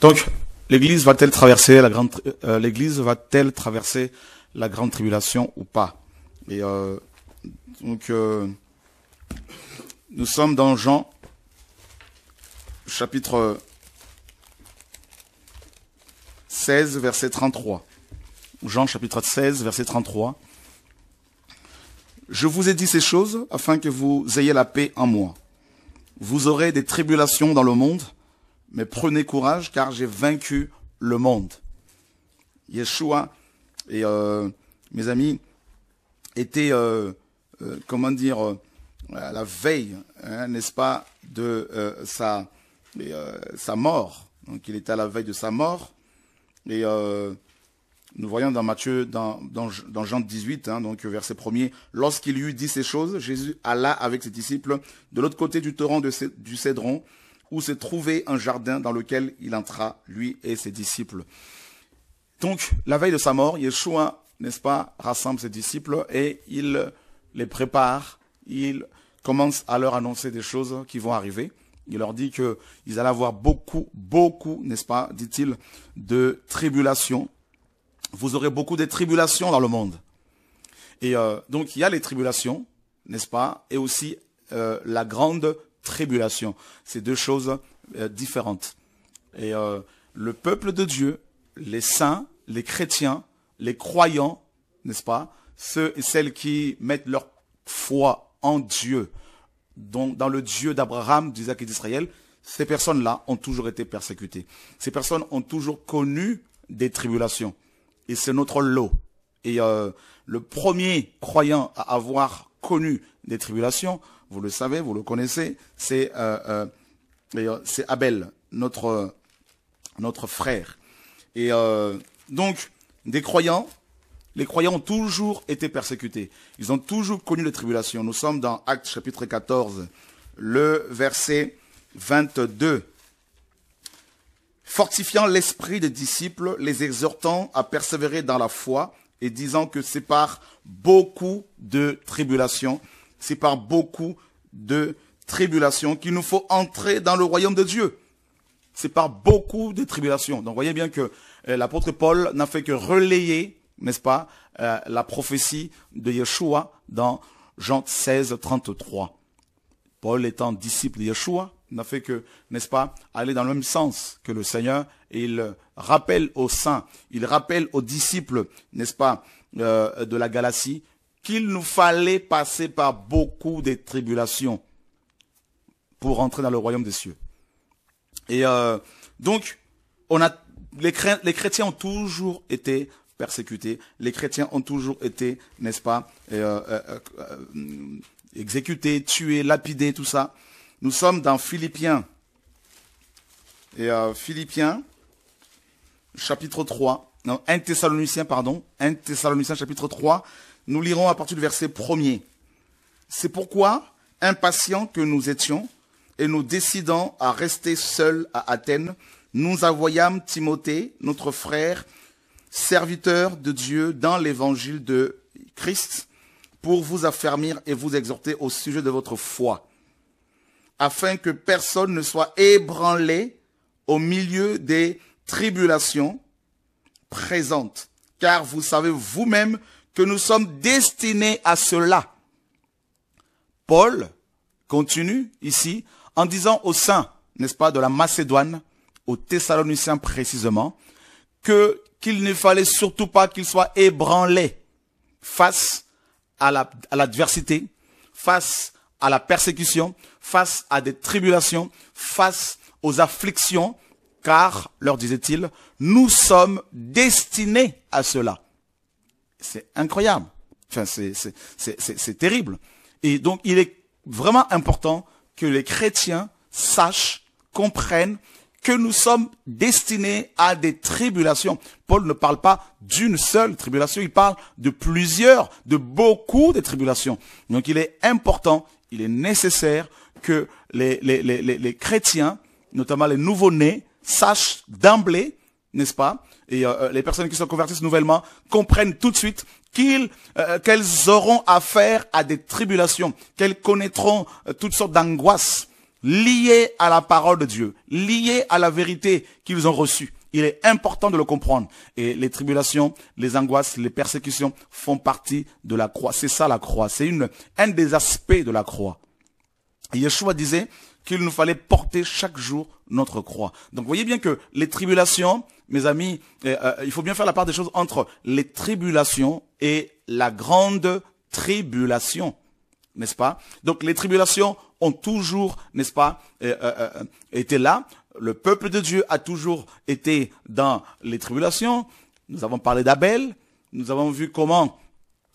Donc, l'Église va-t-elle traverser la grande, euh, l'Église va-t-elle traverser la grande tribulation ou pas Et euh, donc, euh, nous sommes dans Jean chapitre 16, verset 33. Jean chapitre 16, verset 33. Je vous ai dit ces choses afin que vous ayez la paix en moi. Vous aurez des tribulations dans le monde mais prenez courage car j'ai vaincu le monde. Yeshua et euh, mes amis étaient, euh, euh, comment dire, à la veille, hein, n'est-ce pas, de sa, mort. Donc il était à la veille de sa mort. Et nous voyons dans Matthieu, dans, Jean 18, hein, donc verset 1er, lorsqu'il eut dit ces choses, Jésus alla avec ses disciples de l'autre côté du torrent de, du Cédron, où s'est trouvé un jardin dans lequel il entra, lui et ses disciples. Donc, la veille de sa mort, Yeshua, n'est-ce pas, rassemble ses disciples et il les prépare, il commence à leur annoncer des choses qui vont arriver. Il leur dit qu'ils allaient avoir beaucoup, beaucoup, n'est-ce pas, dit-il, de tribulations. Vous aurez beaucoup de tribulations dans le monde. Et euh, donc, il y a les tribulations, n'est-ce pas, et aussi euh, la grande tribulation. C'est deux choses euh, différentes. Et euh, le peuple de Dieu, les saints, les chrétiens, les croyants, n'est-ce pas Ceux et celles qui mettent leur foi en Dieu, donc dans le Dieu d'Abraham, d'Isaac et d'Israël, ces personnes-là ont toujours été persécutées. Ces personnes ont toujours connu des tribulations. Et c'est notre lot. Et euh, le premier croyant à avoir connu des tribulations, vous le savez, vous le connaissez, c'est euh, euh, Abel, notre, notre frère. Et euh, donc, des croyants, les croyants ont toujours été persécutés. Ils ont toujours connu les tribulations. Nous sommes dans Actes chapitre 14, le verset 22. Fortifiant l'esprit des disciples, les exhortant à persévérer dans la foi et disant que c'est par beaucoup de tribulations c'est par beaucoup de tribulations qu'il nous faut entrer dans le royaume de Dieu. C'est par beaucoup de tribulations. Donc voyez bien que euh, l'apôtre Paul n'a fait que relayer, n'est-ce pas, euh, la prophétie de Yeshua dans Jean 16, 33. Paul étant disciple de Yeshua, n'a fait que, n'est-ce pas, aller dans le même sens que le Seigneur. Et il rappelle aux saints, il rappelle aux disciples, n'est-ce pas, euh, de la Galatie, qu'il nous fallait passer par beaucoup de tribulations pour entrer dans le royaume des cieux. Et euh, donc, on a les, chrétiens ont toujours été persécutés, les chrétiens ont toujours été, n'est-ce pas, euh, euh, exécutés, tués, lapidés, tout ça. Nous sommes dans Philippiens. Et Philippiens, chapitre 3, non, 1 Thessaloniciens, pardon, 1 Thessaloniciens, chapitre 3, nous lirons à partir du verset premier. C'est pourquoi, impatients que nous étions, et nous décidant à rester seuls à Athènes, nous envoyâmes Timothée, notre frère, serviteur de Dieu dans l'évangile de Christ, pour vous affermir et vous exhorter au sujet de votre foi, afin que personne ne soit ébranlé au milieu des tribulations présentes, car vous savez vous-même que nous sommes destinés à cela. Paul continue ici en disant aux saints, n'est-ce pas, de la Macédoine, aux Thessaloniciens précisément, que qu'il ne fallait surtout pas qu'ils soient ébranlés face à l'adversité, face à la persécution, face à des tribulations, face aux afflictions, car, leur disait-il, nous sommes destinés à cela c'est incroyable. Enfin, c'est terrible. Et donc, il est vraiment important que les chrétiens sachent, comprennent que nous sommes destinés à des tribulations. Paul ne parle pas d'une seule tribulation, il parle de plusieurs, de beaucoup de tribulations. Donc il est important, il est nécessaire que les, les, les, les chrétiens, notamment les nouveau-nés, sachent d'emblée, n'est-ce pas, et euh, euh, les personnes qui se convertissent nouvellement comprennent tout de suite euh, qu'elles auront affaire à des tribulations, qu'elles connaîtront toutes sortes d'angoisses liées à la parole de Dieu, liées à la vérité qu'ils ont reçue. Il est important de le comprendre. Et les tribulations, les angoisses, les persécutions font partie de la croix. C'est ça la croix. C'est une, un des aspects de la croix. Yeshua disait, qu'il nous fallait porter chaque jour notre croix. Donc voyez bien que les tribulations, mes amis, euh, euh, il faut bien faire la part des choses entre les tribulations et la grande tribulation, n'est-ce pas Donc les tribulations ont toujours, n'est-ce pas, euh, été là. Le peuple de Dieu a toujours été dans les tribulations. Nous avons parlé d'Abel, nous avons vu comment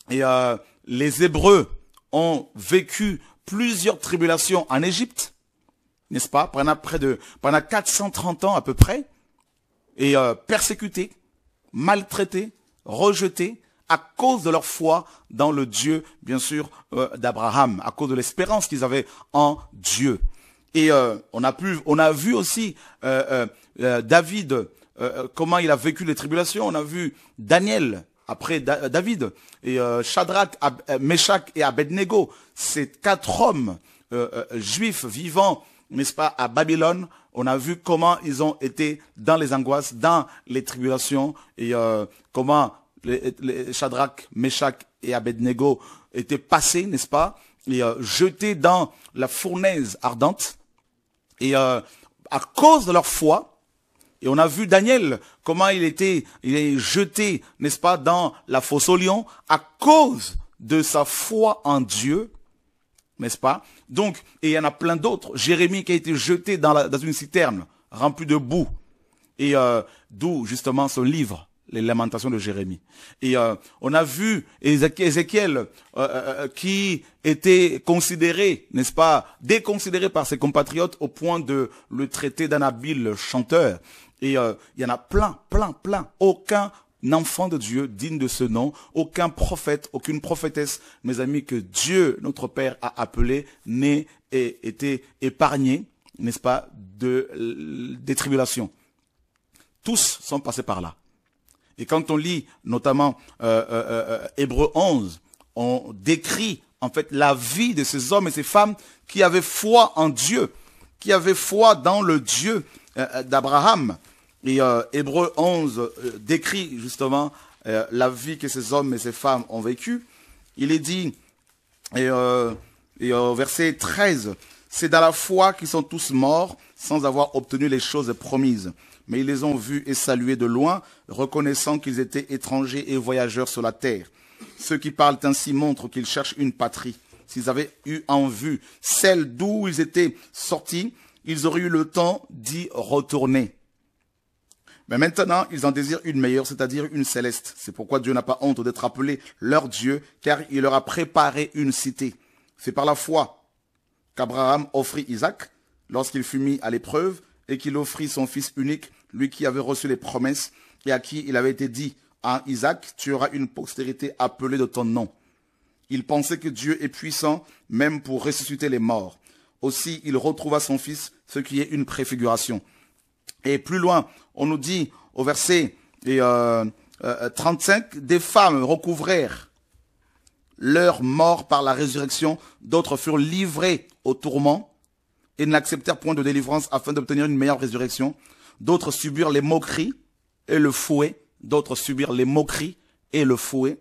les Hébreux ont vécu plusieurs tribulations en Égypte n'est-ce pas, pendant près de pendant 430 ans à peu près, et euh, persécutés, maltraités, rejetés à cause de leur foi dans le Dieu, bien sûr, euh, d'Abraham, à cause de l'espérance qu'ils avaient en Dieu. Et euh, on a pu, on a vu aussi David comment il a vécu les tribulations. On a vu Daniel après David et Shadrach, Meshach et Abednego, ces quatre hommes juifs vivants n'est-ce pas, à Babylone, on a vu comment ils ont été dans les angoisses, dans les tribulations, et euh, comment les, Shadrach, Meshach et Abednego étaient passés, n'est-ce pas, et euh, jetés dans la fournaise ardente. Et euh, à cause de leur foi, et on a vu Daniel, comment il était, il est jeté, n'est-ce pas, dans la fosse au lion, à cause de sa foi en Dieu, n'est-ce pas Donc, et il y en a plein d'autres. Jérémie qui a été jeté dans, dans une citerne, remplie de boue, et euh, d'où justement son livre, les lamentations de Jérémie. Et euh, on a vu Ézéchiel euh, qui était considéré, n'est-ce pas, déconsidéré par ses compatriotes au point de le traiter d'un habile chanteur. Et il y en a plein, plein, plein. Aucun enfant de Dieu digne de ce nom, aucun prophète, aucune prophétesse, mes amis, que Dieu, notre Père, a appelé, n'est et été épargné, n'est-ce pas, de, des tribulations. Tous sont passés par là. Et quand on lit notamment euh, euh, euh, Hébreu 11, on décrit en fait la vie de ces hommes et ces femmes qui avaient foi en Dieu, qui avaient foi dans le Dieu d'Abraham, et euh, Hébreu 11 euh, décrit justement euh, la vie que ces hommes et ces femmes ont vécue. Il est dit, et, verset 13, c'est dans la foi qu'ils sont tous morts sans avoir obtenu les choses promises. Mais ils les ont vus et salués de loin, reconnaissant qu'ils étaient étrangers et voyageurs sur la terre. Ceux qui parlent ainsi montrent qu'ils cherchent une patrie. S'ils avaient eu en vue celle d'où ils étaient sortis, ils auraient eu le temps d'y retourner. Mais maintenant, ils en désirent une meilleure, c'est-à-dire une céleste. C'est pourquoi Dieu n'a pas honte d'être appelé leur Dieu, car il leur a préparé une cité. C'est par la foi qu'Abraham offrit Isaac lorsqu'il fut mis à l'épreuve et qu'il offrit son fils unique, lui qui avait reçu les promesses et à qui il avait été dit, à hein, Isaac, tu auras une postérité appelée de ton nom. Il pensait que Dieu est puissant même pour ressusciter les morts. Aussi, il retrouva son fils, ce qui est une préfiguration. Et plus loin, on nous dit au verset 35, euh, euh, des femmes recouvrèrent leur mort par la résurrection, d'autres furent livrées au tourment et n'acceptèrent point de délivrance afin d'obtenir une meilleure résurrection, d'autres subirent les moqueries et le fouet, d'autres subirent les moqueries et le fouet,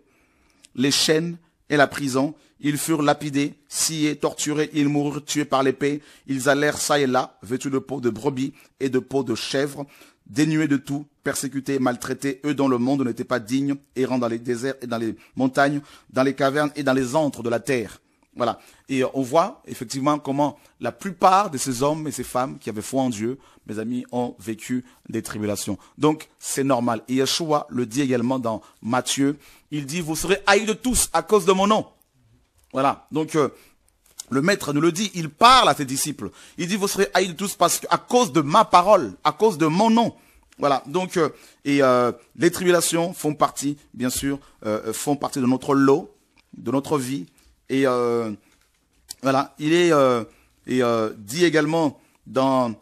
les chaînes, et la prison. Ils furent lapidés, sciés, torturés, ils moururent tués par l'épée. Ils allèrent çà et là, vêtus de peau de brebis et de peau de chèvre, dénués de tout, persécutés, maltraités, eux dont le monde n'était pas digne, errant dans les déserts et dans les montagnes, dans les cavernes et dans les antres de la terre. Voilà. Et euh, on voit effectivement comment la plupart de ces hommes et ces femmes qui avaient foi en Dieu, mes amis, ont vécu des tribulations. Donc, c'est normal. Et Yeshua le dit également dans Matthieu. Il dit, vous serez haïs de tous à cause de mon nom. Voilà. Donc, euh, le maître nous le dit, il parle à ses disciples. Il dit, vous serez haïs de tous parce que, à cause de ma parole, à cause de mon nom. Voilà, donc euh, et les tribulations font partie, bien sûr, font partie de notre lot, de notre vie, et euh, voilà, il est euh, euh, dit également dans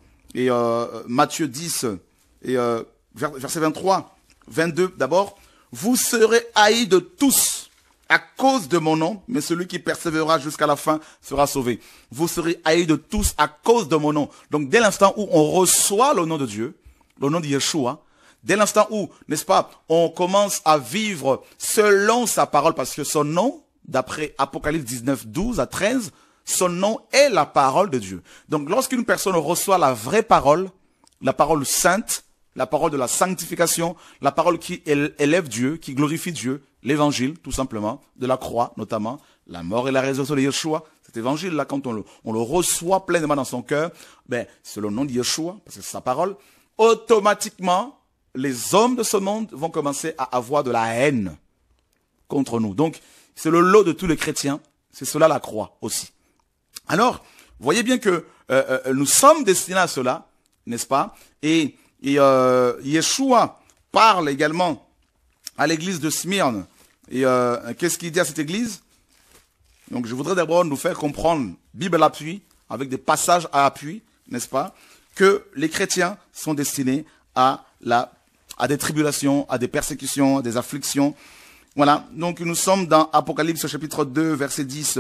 Matthieu 10, et, verset 23, 22 d'abord, vous serez haïs de tous à cause de mon nom, mais celui qui persévérera jusqu'à la fin sera sauvé. Vous serez haïs de tous à cause de mon nom. Donc dès l'instant où on reçoit le nom de Dieu, le nom de Yeshua, dès l'instant où, n'est-ce pas, on commence à vivre selon sa parole, parce que son nom d'après Apocalypse 19, 12 à 13, son nom est la parole de Dieu. Donc lorsqu'une personne reçoit la vraie parole, la parole sainte, la parole de la sanctification, la parole qui élève Dieu, qui glorifie Dieu, l'évangile tout simplement, de la croix notamment, la mort et la résurrection de Yeshua, cet évangile-là, quand on le, reçoit pleinement dans son cœur, ben, selon le nom de Yeshua, parce que c'est sa parole, automatiquement, les hommes de ce monde vont commencer à avoir de la haine contre nous. Donc, c'est le lot de tous les chrétiens. C'est cela la croix aussi. Alors, voyez bien que euh, euh, nous sommes destinés à cela, n'est-ce pas Et, euh, Yeshua parle également à l'église de Smyrne. Et qu'est-ce qu'il dit à cette église Donc je voudrais d'abord nous faire comprendre, Bible à appui, avec des passages à appui, n'est-ce pas Que les chrétiens sont destinés à, la, à des tribulations, à des persécutions, à des afflictions, voilà, donc nous sommes dans Apocalypse chapitre 2, verset 10.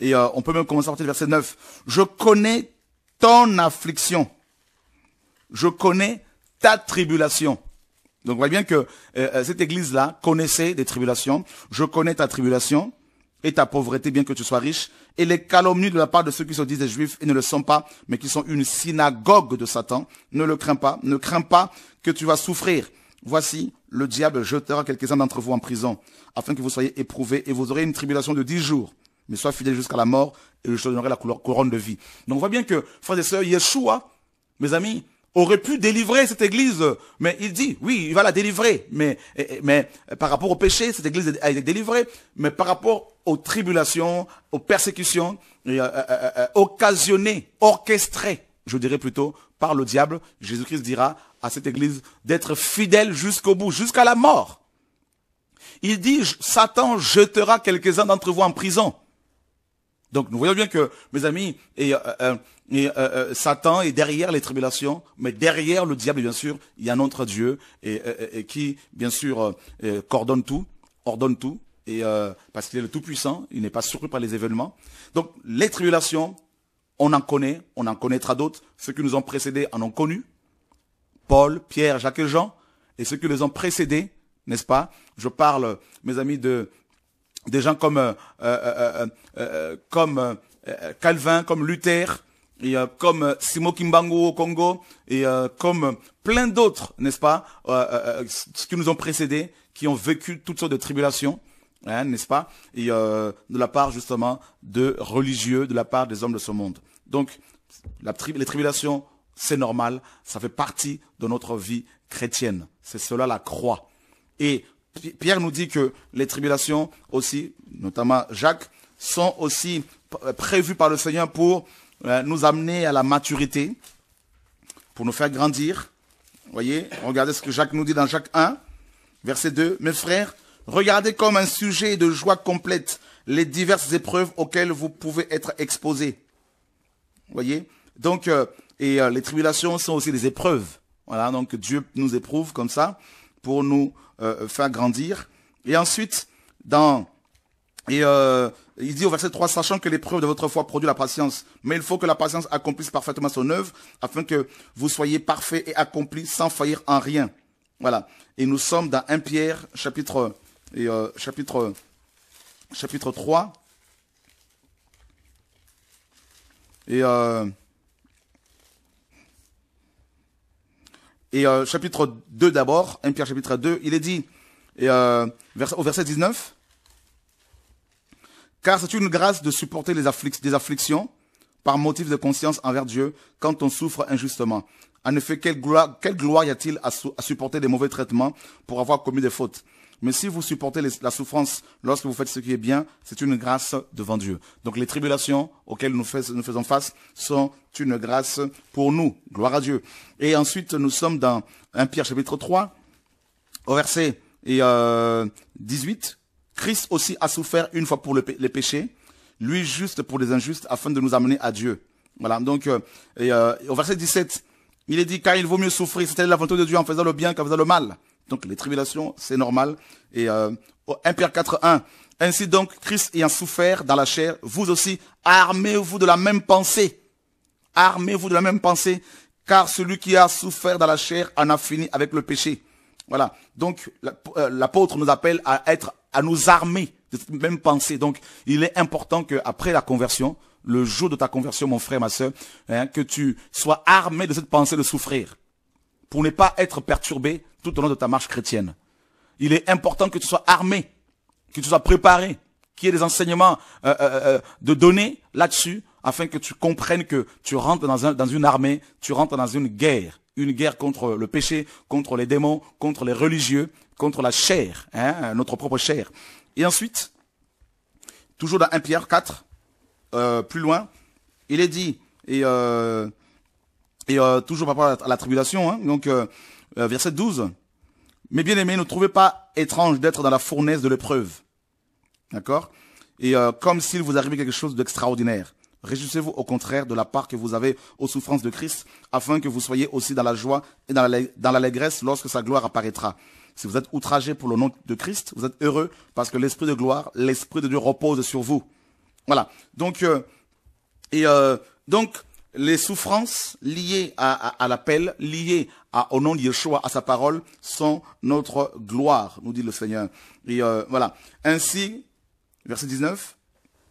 Et euh, on peut même commencer à partir du verset 9. Je connais ton affliction. Je connais ta tribulation. Donc vous voyez bien que euh, euh, cette église-là connaissait des tribulations. Je connais ta tribulation et ta pauvreté, bien que tu sois riche, et les calomnies de la part de ceux qui se disent des juifs et ne le sont pas, mais qui sont une synagogue de Satan. Ne le crains pas, ne crains pas que tu vas souffrir. Voici, le diable jetera quelques-uns d'entre vous en prison, afin que vous soyez éprouvés, et vous aurez une tribulation de dix jours. Mais soyez fidèles jusqu'à la mort, et je te donnerai la couronne de vie. Donc on voit bien que, frères et sœurs, Yeshua, mes amis, aurait pu délivrer cette église, mais il dit, oui, il va la délivrer, mais, mais par rapport au péché, cette église a été délivrée, mais par rapport aux tribulations, aux persécutions euh, euh, euh, occasionnées, orchestrées, je dirais plutôt, par le diable, Jésus-Christ dira, à cette église d'être fidèle jusqu'au bout, jusqu'à la mort. Il dit, Satan jetera quelques-uns d'entre vous en prison. Donc nous voyons bien que, mes amis, et, euh, euh, euh, Satan est derrière les tribulations, mais derrière le diable, bien sûr, il y a notre Dieu et, qui, bien sûr, coordonne tout, ordonne tout, et parce qu'il est le Tout-Puissant, il n'est pas surpris par les événements. Donc les tribulations, on en connaît, on en connaîtra d'autres. Ceux qui nous ont précédés en ont connu, Paul, Pierre, Jacques et Jean, et ceux qui les ont précédés, n'est-ce pas Je parle, mes amis, de des gens comme euh, euh, euh, comme Calvin, comme Luther, et comme Simo Kimbangu au Congo, et comme plein d'autres, n'est-ce pas Ceux qui nous ont précédés, qui ont vécu toutes sortes de tribulations, hein, n'est-ce pas Et de la part justement de religieux, de la part des hommes de ce monde. Donc, la les tribulations c'est normal, ça fait partie de notre vie chrétienne. C'est cela la croix. Et Pierre nous dit que les tribulations aussi, notamment Jacques, sont aussi euh, prévues par le Seigneur pour euh, nous amener à la maturité, pour nous faire grandir. Voyez, regardez ce que Jacques nous dit dans Jacques 1, verset 2. Mes frères, regardez comme un sujet de joie complète les diverses épreuves auxquelles vous pouvez être exposés. Voyez, donc euh, et euh, les tribulations sont aussi des épreuves. Voilà, donc Dieu nous éprouve comme ça pour nous euh, faire grandir. Et ensuite, dans et euh, il dit au verset 3, sachant que l'épreuve de votre foi produit la patience, mais il faut que la patience accomplisse parfaitement son œuvre, afin que vous soyez parfaits et accomplis sans faillir en rien. Voilà. Et nous sommes dans 1 Pierre, chapitre, et, chapitre, chapitre 3. Et euh, Et euh, chapitre 2 d'abord, 1 Pierre chapitre 2, il est dit euh, au verset 19, car c'est une grâce de supporter les des afflictions par motif de conscience envers Dieu quand on souffre injustement. En effet, quelle gloire, y a-t-il à supporter des mauvais traitements pour avoir commis des fautes mais si vous supportez la souffrance lorsque vous faites ce qui est bien, c'est une grâce devant Dieu. Donc les tribulations auxquelles nous, faisons face sont une grâce pour nous. Gloire à Dieu. Et ensuite, nous sommes dans 1 Pierre chapitre 3, au verset et, euh, 18. Christ aussi a souffert une fois pour les péchés, lui juste pour les injustes, afin de nous amener à Dieu. Voilà, donc euh, euh, au verset 17, il est dit, car il vaut mieux souffrir, c'était la volonté de Dieu en faisant le bien qu'en faisant le mal. Donc les tribulations, c'est normal. Et euh, 1 Pierre 1 ainsi donc, Christ ayant souffert dans la chair, vous aussi, armez-vous de la même pensée. Armez-vous de la même pensée, car celui qui a souffert dans la chair en a fini avec le péché. Voilà. Donc, euh, l'apôtre nous appelle à être, à nous armer de cette même pensée. Donc, il est important qu'après la conversion, le jour de ta conversion, mon frère, ma soeur, hein, que tu sois armé de cette pensée de souffrir pour ne pas être perturbé tout au long de ta marche chrétienne. Il est important que tu sois armé, que tu sois préparé, qu'il y ait des enseignements euh, euh, euh, de données là-dessus, afin que tu comprennes que tu rentres dans, une armée, tu rentres dans une guerre, une guerre contre le péché, contre les démons, contre les religieux, contre la chair, hein, notre propre chair. Et ensuite, toujours dans 1 Pierre 4, plus loin, il est dit, et et euh, toujours par rapport à la tribulation, hein. donc euh, euh, verset 12. Mais bien aimés, ne trouvez pas étrange d'être dans la fournaise de l'épreuve. D'accord Et comme s'il vous arrivait quelque chose d'extraordinaire. Réjouissez-vous au contraire de la part que vous avez aux souffrances de Christ, afin que vous soyez aussi dans la joie et dans l'allégresse lorsque sa gloire apparaîtra. Si vous êtes outragé pour le nom de Christ, vous êtes heureux parce que l'Esprit de gloire, l'Esprit de Dieu repose sur vous. Voilà. Donc, et donc, les souffrances liées à, l'appel, liées à, au nom de Yeshua, à sa parole, sont notre gloire, nous dit le Seigneur. Euh, voilà. Ainsi, verset 19,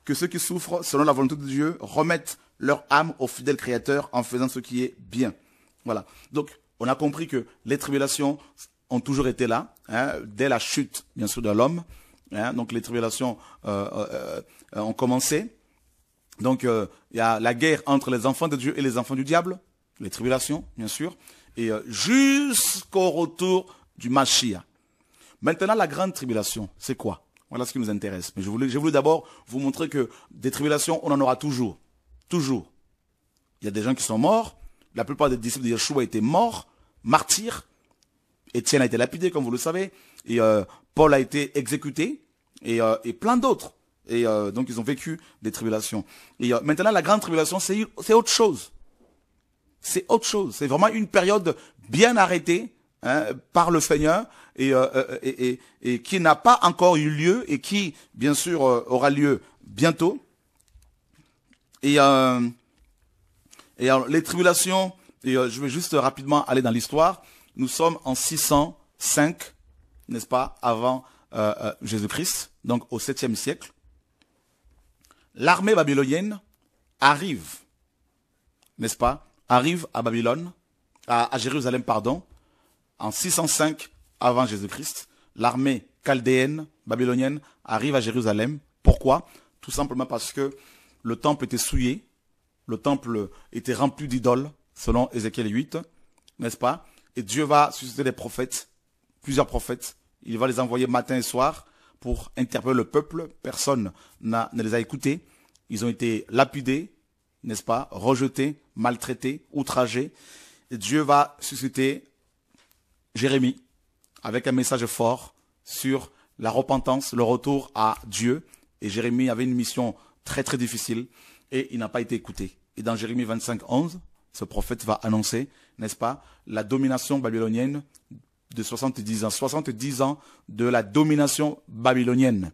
que ceux qui souffrent selon la volonté de Dieu remettent leur âme au fidèle Créateur en faisant ce qui est bien. Voilà. Donc, on a compris que les tribulations ont toujours été là, hein, dès la chute, bien sûr, de l'homme. Hein. donc, les tribulations euh, euh, ont commencé. Donc euh, il y a la guerre entre les enfants de Dieu et les enfants du diable, les tribulations, bien sûr, et euh, jusqu'au retour du Mashiach. Maintenant, la grande tribulation, c'est quoi Voilà ce qui nous intéresse. Mais je voulais, d'abord vous montrer que des tribulations, on en aura toujours. Toujours. Il y a des gens qui sont morts. La plupart des disciples de Yeshua étaient morts, martyrs. Étienne a été lapidé, comme vous le savez. Et euh, Paul a été exécuté. Et, et plein d'autres. Et euh, donc, ils ont vécu des tribulations. Et euh, maintenant, la grande tribulation, c'est autre chose. C'est autre chose. C'est vraiment une période bien arrêtée hein, par le Seigneur euh, et, et, qui n'a pas encore eu lieu et qui, bien sûr, aura lieu bientôt. Et, et alors, les tribulations, je vais juste rapidement aller dans l'histoire. Nous sommes en 605, n'est-ce pas, avant Jésus-Christ, donc au 7e siècle l'armée babylonienne arrive, n'est-ce pas, arrive à Babylone, à, Jérusalem, pardon, en 605 avant Jésus-Christ. L'armée chaldéenne, babylonienne, arrive à Jérusalem. Pourquoi Tout simplement parce que le temple était souillé, le temple était rempli d'idoles, selon Ézéchiel 8, n'est-ce pas Et Dieu va susciter des prophètes, plusieurs prophètes. Il va les envoyer matin et soir pour interpeller le peuple. Personne ne les a écoutés. Ils ont été lapidés, n'est-ce pas, rejetés, maltraités, outragés. Dieu va susciter Jérémie avec un message fort sur la repentance, le retour à Dieu. Et Jérémie avait une mission très très difficile et il n'a pas été écouté. Et dans Jérémie 25, 11, ce prophète va annoncer, n'est-ce pas, la domination babylonienne de 70 ans, 70 ans de la domination babylonienne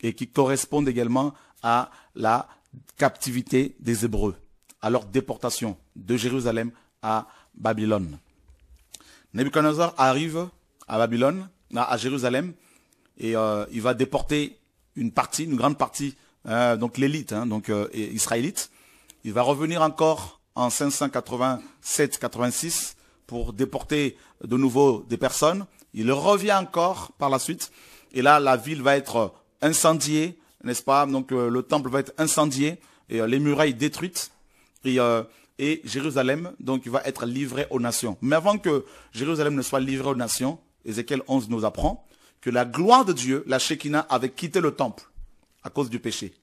et qui correspondent également à la captivité des Hébreux, à leur déportation de Jérusalem à Babylone. Nebuchadnezzar arrive à Babylone, à Jérusalem, et euh, il va déporter une partie, une grande partie, hein, donc l'élite, hein, donc euh, israélite. Il va revenir encore en 587-86 pour déporter de nouveau des personnes. Il revient encore par la suite. Et là, la ville va être incendiée, n'est-ce pas Donc euh, le temple va être incendié et euh, les murailles détruites. Et, euh, et Jérusalem, donc, va être livré aux nations. Mais avant que Jérusalem ne soit livrée aux nations, Ézéchiel 11 nous apprend que la gloire de Dieu, la Shekinah, avait quitté le temple à cause du péché.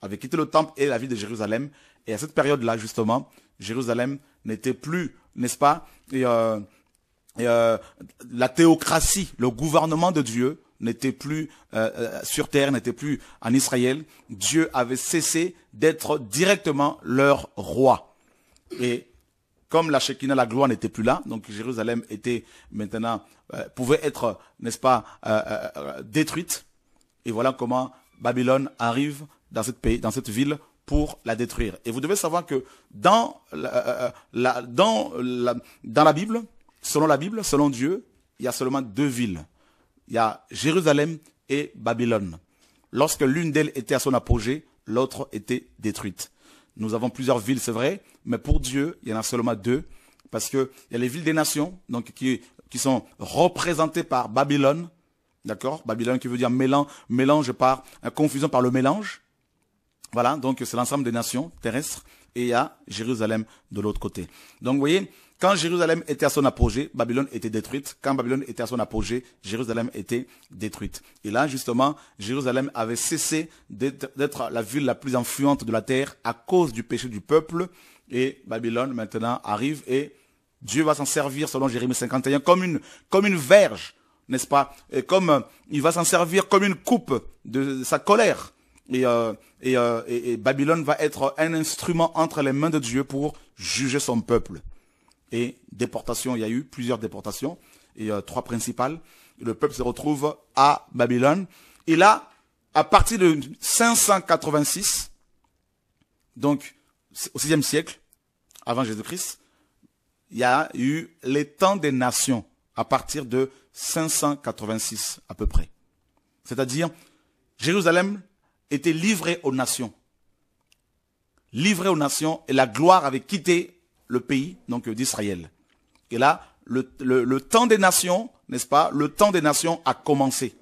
Avait quitté le temple et la ville de Jérusalem. Et à cette période-là, justement, Jérusalem n'était plus n'est-ce pas Et, euh, euh, la théocratie, le gouvernement de Dieu n'était plus euh, sur terre, n'était plus en Israël. Dieu avait cessé d'être directement leur roi. Et comme la Shekinah, la gloire n'était plus là, donc Jérusalem était maintenant pouvait être, n'est-ce pas, détruite. Et voilà comment Babylone arrive dans cette pays, dans cette ville pour la détruire. Et vous devez savoir que dans euh, euh, la, dans la, dans la Bible, selon la Bible, selon Dieu, il y a seulement deux villes. Il y a Jérusalem et Babylone. Lorsque l'une d'elles était à son apogée, l'autre était détruite. Nous avons plusieurs villes, c'est vrai, mais pour Dieu, il y en a seulement deux, parce que y a les villes des nations, donc qui, qui sont représentées par Babylone, d'accord Babylone qui veut dire mélange, mélange par, confusion par le mélange, voilà, donc c'est l'ensemble des nations terrestres et il y a Jérusalem de l'autre côté. Donc vous voyez, quand Jérusalem était à son apogée, Babylone était détruite. Quand Babylone était à son apogée, Jérusalem était détruite. Et là, justement, Jérusalem avait cessé d'être la ville la plus influente de la terre à cause du péché du peuple. Et Babylone, maintenant, arrive et Dieu va s'en servir, selon Jérémie 51, comme une, comme une verge, n'est-ce pas? Et comme, euh, il va s'en servir comme une coupe de sa colère et, euh, euh, et, et, Babylone va être un instrument entre les mains de Dieu pour juger son peuple. Et déportation, il y a eu plusieurs déportations, et euh, trois principales. Le peuple se retrouve à Babylone. Et là, à partir de 586, donc au 6e siècle, avant Jésus-Christ, il y a eu les temps des nations à partir de 586 à peu près. C'est-à-dire, Jérusalem était livré aux nations. Livré aux nations, et la gloire avait quitté le pays donc euh, d'Israël. Et là, le, le, temps des nations, n'est-ce pas, le temps des nations a commencé.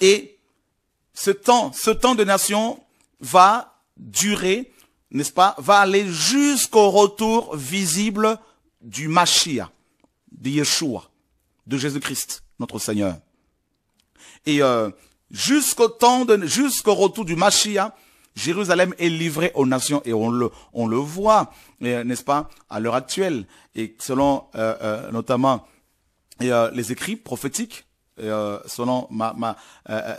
Et ce temps, ce temps des nations va durer, n'est-ce pas, va aller jusqu'au retour visible du Mashiach, de Yeshua, de Jésus-Christ, notre Seigneur. Et euh, Jusqu'au temps jusqu'au retour du Mashiach, Jérusalem est livrée aux nations et on le, on le voit, euh, n'est-ce pas, à l'heure actuelle. Et selon euh, euh, notamment les écrits prophétiques, selon ma,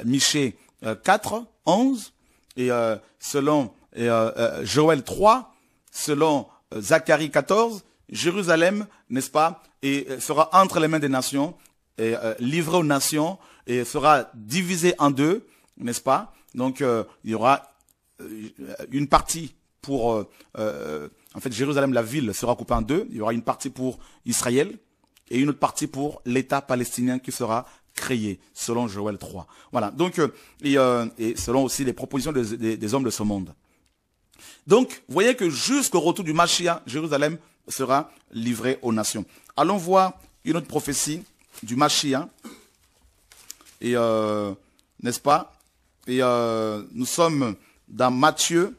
Michée 4, 11, et selon Joël 3, selon Zacharie 14, Jérusalem, n'est-ce pas, et sera entre les mains des nations, et livrée aux nations, et sera divisé en deux, n'est-ce pas Donc euh, il y aura euh, une partie pour euh, en fait Jérusalem la ville sera coupée en deux, il y aura une partie pour Israël et une autre partie pour l'État palestinien qui sera créé selon Joël 3. Voilà. Donc et, selon aussi les propositions des, hommes de ce monde. Donc, voyez que jusqu'au retour du Machia, Jérusalem sera livrée aux nations. Allons voir une autre prophétie du Machia. Et euh, n'est-ce pas Et euh, nous sommes dans Matthieu,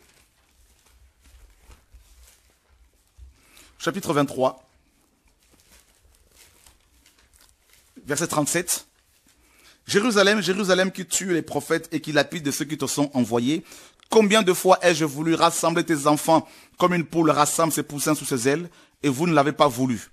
chapitre 23, verset 37. Jérusalem, Jérusalem qui tue les prophètes et qui lapide de ceux qui te sont envoyés. Combien de fois ai-je voulu rassembler tes enfants comme une poule rassemble ses poussins sous ses ailes et vous ne l'avez pas voulu.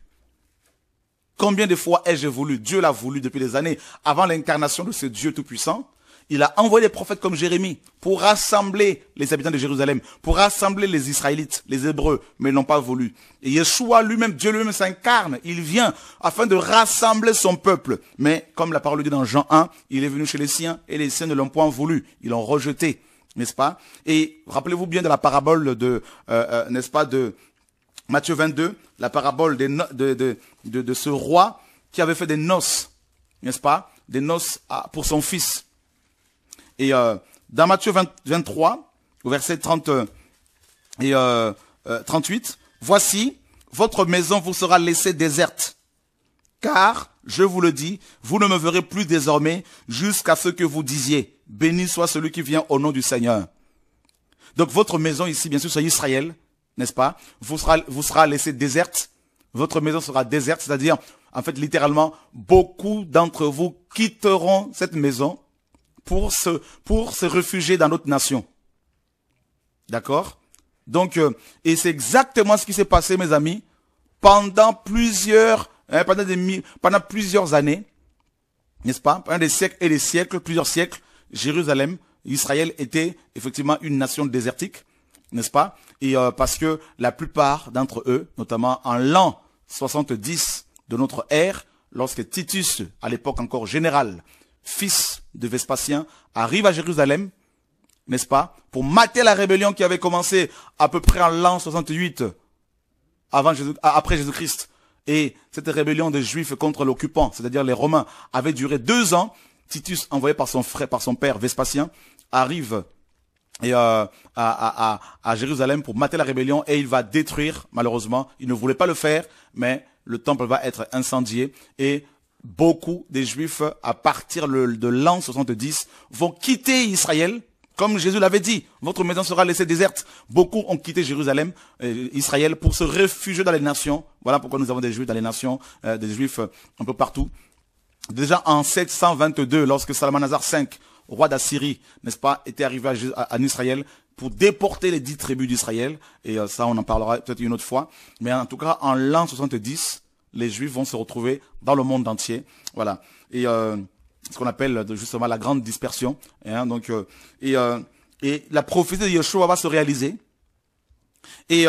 Combien de fois ai-je voulu Dieu l'a voulu depuis des années. Avant l'incarnation de ce Dieu Tout-Puissant, il a envoyé des prophètes comme Jérémie pour rassembler les habitants de Jérusalem, pour rassembler les Israélites, les Hébreux, mais ils n'ont pas voulu. Et Yeshua lui-même, Dieu lui-même s'incarne, il vient afin de rassembler son peuple. Mais comme la parole dit dans Jean 1, il est venu chez les siens et les siens ne l'ont point voulu, ils l'ont rejeté, n'est-ce pas Et rappelez-vous bien de la parabole de, euh, euh, n'est-ce pas, de, Matthieu 22, la parabole de, de, de, ce roi qui avait fait des noces, n'est-ce pas Des noces pour son fils. Et euh, dans Matthieu 23, au verset 30 euh, et 38, euh, voici, votre maison vous sera laissée déserte, car, je vous le dis, vous ne me verrez plus désormais jusqu'à ce que vous disiez, béni soit celui qui vient au nom du Seigneur. Donc votre maison ici, bien sûr, c'est Israël, n'est-ce pas vous sera, vous sera laissé déserte, votre maison sera déserte, c'est-à-dire, en fait, littéralement, beaucoup d'entre vous quitteront cette maison pour se, pour se réfugier dans notre nation. D'accord Donc, euh, et c'est exactement ce qui s'est passé, mes amis, pendant plusieurs, hein, pendant, des, pendant plusieurs années, n'est-ce pas Pendant des siècles et des siècles, plusieurs siècles, Jérusalem, Israël était effectivement une nation désertique n'est-ce pas Et euh, parce que la plupart d'entre eux, notamment en l'an 70 de notre ère, lorsque Titus, à l'époque encore général, fils de Vespasien, arrive à Jérusalem, n'est-ce pas, pour mater la rébellion qui avait commencé à peu près en l'an 68 avant Jésus, après Jésus-Christ. Et cette rébellion des Juifs contre l'occupant, c'est-à-dire les Romains, avait duré deux ans. Titus, envoyé par son frère, par son père Vespasien, arrive et euh, à, à, à, Jérusalem pour mater la rébellion et il va détruire, malheureusement, il ne voulait pas le faire, mais le temple va être incendié et beaucoup des Juifs, à partir de l'an 70, vont quitter Israël, comme Jésus l'avait dit, votre maison sera laissée déserte. Beaucoup ont quitté Jérusalem, euh, Israël, pour se réfugier dans les nations. Voilà pourquoi nous avons des Juifs dans les nations, euh, des Juifs un peu partout. Déjà en 722, lorsque Salmanazar V roi d'Assyrie, n'est-ce pas, était arrivé à, en Israël pour déporter les dix tribus d'Israël. Et euh, ça, on en parlera peut-être une autre fois. Mais en tout cas, en l'an 70, les Juifs vont se retrouver dans le monde entier. Voilà. Et euh, ce qu'on appelle euh, justement la grande dispersion. Hein, donc, et, la prophétie de Yeshua va se réaliser. Et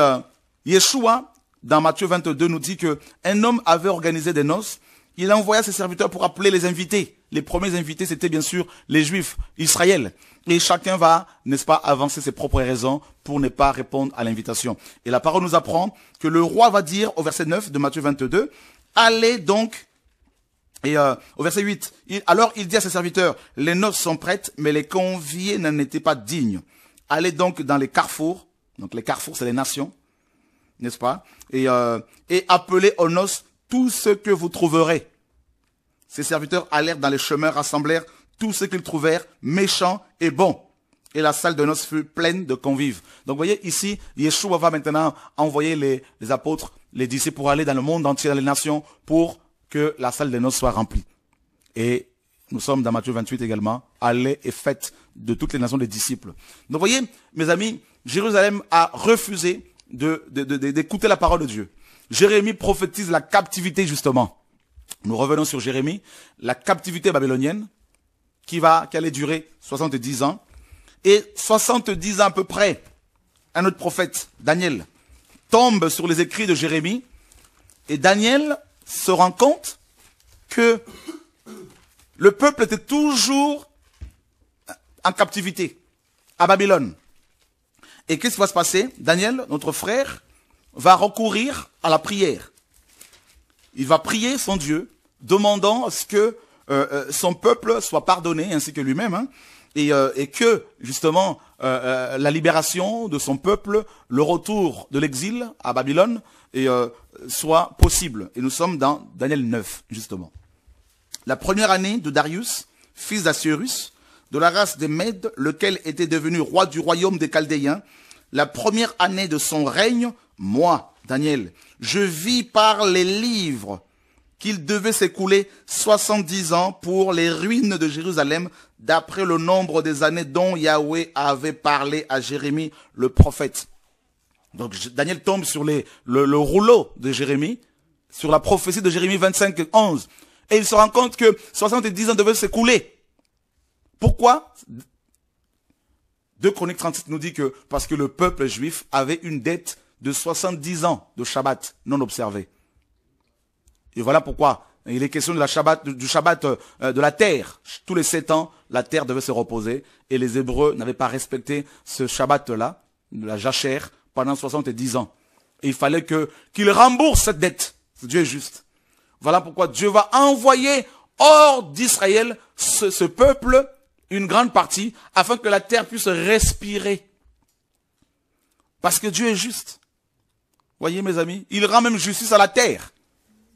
Yeshua, dans Matthieu 22, nous dit que un homme avait organisé des noces il envoya ses serviteurs pour appeler les invités. Les premiers invités, c'était bien sûr les Juifs, Israël. Et chacun va, n'est-ce pas, avancer ses propres raisons pour ne pas répondre à l'invitation. Et la parole nous apprend que le roi va dire au verset 9 de Matthieu 22, allez donc, et euh, au verset 8, alors il dit à ses serviteurs, les noces sont prêtes, mais les conviés n'en étaient pas dignes. Allez donc dans les carrefours, donc les carrefours c'est les nations, n'est-ce pas, et, euh, et appelez aux noces tout ce que vous trouverez. Ses serviteurs allèrent dans les chemins, rassemblèrent tout ce qu'ils trouvèrent, méchant et bon. Et la salle de noces fut pleine de convives. Donc vous voyez ici, Yeshua va maintenant envoyer les, les apôtres, les disciples pour aller dans le monde entier, dans les nations, pour que la salle de noces soit remplie. Et nous sommes dans Matthieu 28 également, allez et fête de toutes les nations des disciples. Donc vous voyez, mes amis, Jérusalem a refusé d'écouter de, de, la parole de Dieu. Jérémie prophétise la captivité justement. Nous revenons sur Jérémie, la captivité babylonienne qui va, quelle allait durer 70 ans. Et 70 ans à peu près, un autre prophète, Daniel, tombe sur les écrits de Jérémie et Daniel se rend compte que le peuple était toujours en captivité à Babylone. Et qu'est-ce qui va se passer Daniel, notre frère, va recourir à la prière. Il va prier son Dieu, demandant à ce que euh, euh, son peuple soit pardonné, ainsi que lui-même, hein, euh, et, que justement la libération de son peuple, le retour de l'exil à Babylone, et, soit possible. Et nous sommes dans Daniel 9, justement. La première année de Darius, fils d'Assyrus, de la race des Mèdes, lequel était devenu roi du royaume des Chaldéens, la première année de son règne moi, Daniel, je vis par les livres qu'il devait s'écouler 70 ans pour les ruines de Jérusalem, d'après le nombre des années dont Yahweh avait parlé à Jérémie le prophète. Donc Daniel tombe sur les, le, rouleau de Jérémie, sur la prophétie de Jérémie 25, 11. Et il se rend compte que 70 ans devaient s'écouler. Pourquoi 2 Chroniques 37 nous dit que parce que le peuple juif avait une dette de 70 ans de Shabbat non observé. Et voilà pourquoi il est question de la Shabbat, du Shabbat euh, de la terre. Tous les sept ans, la terre devait se reposer et les Hébreux n'avaient pas respecté ce Shabbat-là, la jachère, pendant 70 ans. Et il fallait que qu'ils remboursent cette dette. Dieu est juste. Voilà pourquoi Dieu va envoyer hors d'Israël ce peuple, une grande partie, afin que la terre puisse respirer. Parce que Dieu est juste. Voyez mes amis, il rend même justice à la terre.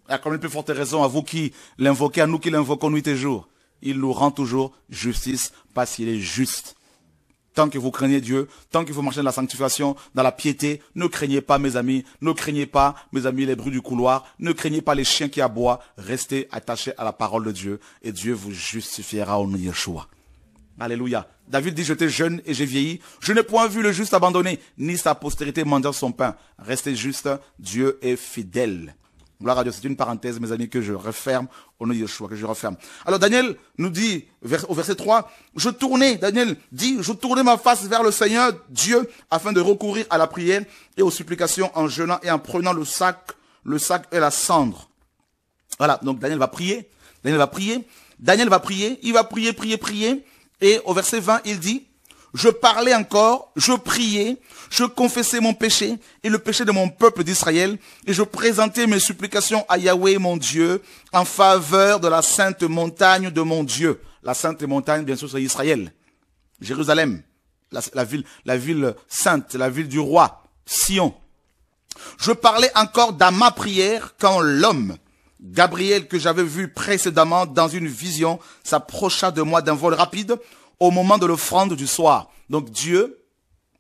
Ah, il a quand même plus forte raison à vous qui l'invoquez, à nous qui l'invoquons nuit et jour. Il nous rend toujours justice parce qu'il est juste. Tant que vous craignez Dieu, tant que vous marchez dans la sanctification, dans la piété, ne craignez pas mes amis, ne craignez pas mes amis les bruits du couloir, ne craignez pas les chiens qui aboient, restez attachés à la parole de Dieu et Dieu vous justifiera au nom de Yeshua. Alléluia. David dit, j'étais jeune et j'ai vieilli. Je n'ai point vu le juste abandonné, ni sa postérité mendiant son pain. Restez juste, Dieu est fidèle. voilà radio C'est une parenthèse, mes amis, que je referme au nom de choix que je referme. Alors Daniel nous dit au verset 3, je tournais, Daniel dit, je tournais ma face vers le Seigneur Dieu afin de recourir à la prière et aux supplications en jeûnant et en prenant le sac, le sac et la cendre. Voilà. Donc Daniel va prier. Daniel va prier. Daniel va prier. Il va prier, prier, prier. Et au verset 20, il dit, je parlais encore, je priais, je confessais mon péché et le péché de mon peuple d'Israël, et je présentais mes supplications à Yahweh mon Dieu en faveur de la sainte montagne de mon Dieu. La sainte montagne, bien sûr, c'est Israël, Jérusalem, la, la ville sainte, la ville du roi, Sion. Je parlais encore dans ma prière quand l'homme Gabriel, que j'avais vu précédemment dans une vision, s'approcha de moi d'un vol rapide au moment de l'offrande du soir. Donc Dieu,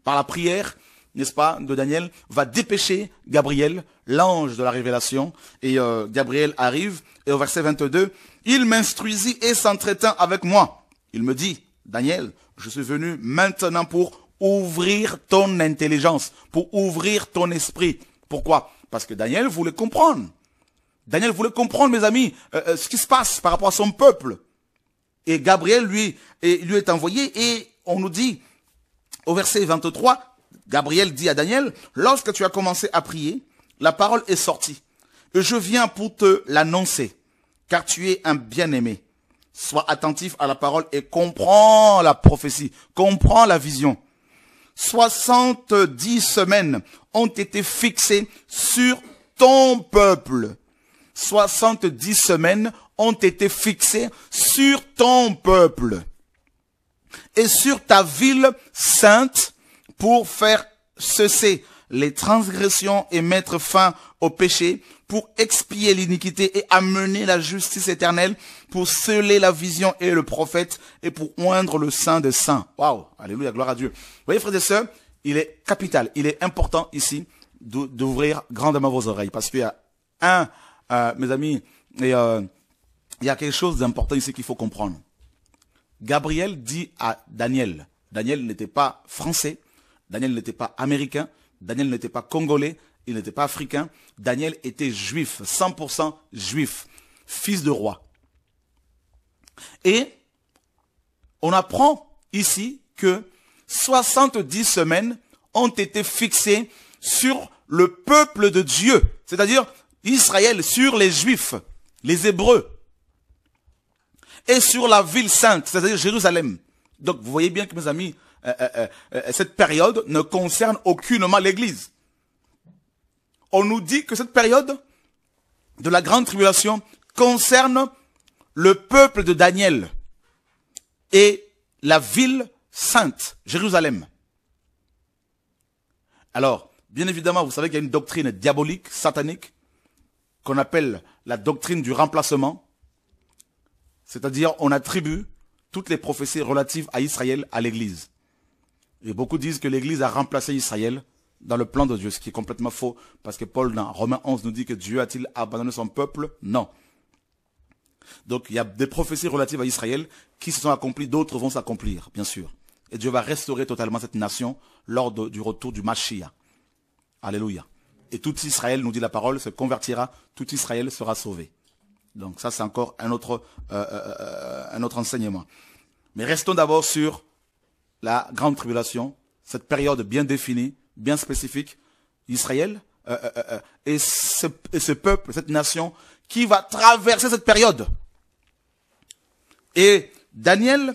par la prière, n'est-ce pas, de Daniel, va dépêcher Gabriel, l'ange de la révélation, et euh, Gabriel arrive, et au verset 22, il m'instruisit et s'entretint avec moi. Il me dit, Daniel, je suis venu maintenant pour ouvrir ton intelligence, pour ouvrir ton esprit. Pourquoi Parce que Daniel voulait comprendre. Daniel voulait comprendre, mes amis, euh, euh, ce qui se passe par rapport à son peuple. Et Gabriel, lui, lui est envoyé et on nous dit au verset 23, Gabriel dit à Daniel, lorsque tu as commencé à prier, la parole est sortie. Et je viens pour te l'annoncer, car tu es un bien-aimé. Sois attentif à la parole et comprends la prophétie, comprends la vision. Soixante-dix semaines ont été fixées sur ton peuple Soixante-dix semaines ont été fixées sur ton peuple et sur ta ville sainte pour faire cesser les transgressions et mettre fin au péché, pour expier l'iniquité et amener la justice éternelle, pour sceller la vision et le prophète, et pour oindre le sein des saints. Waouh Alléluia, gloire à Dieu. Vous voyez, frères et sœurs, il est capital, il est important ici d'ouvrir grandement vos oreilles, parce qu'il y a un euh, mes amis, euh, il y a quelque chose d'important ici qu'il faut comprendre. Gabriel dit à Daniel, Daniel n'était pas français, Daniel n'était pas américain, Daniel n'était pas congolais, il n'était pas africain, Daniel était juif, 100% juif, fils de roi. Et on apprend ici que 70 semaines ont été fixées sur le peuple de Dieu, c'est-à-dire Israël sur les Juifs, les Hébreux, et sur la ville sainte, c'est-à-dire Jérusalem. Donc vous voyez bien que mes amis, euh, euh, euh, cette période ne concerne aucunement l'Église. On nous dit que cette période de la grande tribulation concerne le peuple de Daniel et la ville sainte, Jérusalem. Alors, bien évidemment, vous savez qu'il y a une doctrine diabolique, satanique, qu'on appelle la doctrine du remplacement, c'est-à-dire on attribue toutes les prophéties relatives à Israël à l'Église. Et beaucoup disent que l'Église a remplacé Israël dans le plan de Dieu, ce qui est complètement faux, parce que Paul dans Romains 11 nous dit que Dieu a-t-il abandonné son peuple Non. Donc il y a des prophéties relatives à Israël qui se sont accomplies, d'autres vont s'accomplir, bien sûr. Et Dieu va restaurer totalement cette nation lors du retour du Mashiach. Alléluia et tout Israël, nous dit la parole, se convertira, tout Israël sera sauvé. Donc ça, c'est encore un autre, euh, euh, euh, un autre enseignement. Mais restons d'abord sur la grande tribulation, cette période bien définie, bien spécifique, Israël et, ce, et ce peuple, cette nation qui va traverser cette période. Et Daniel,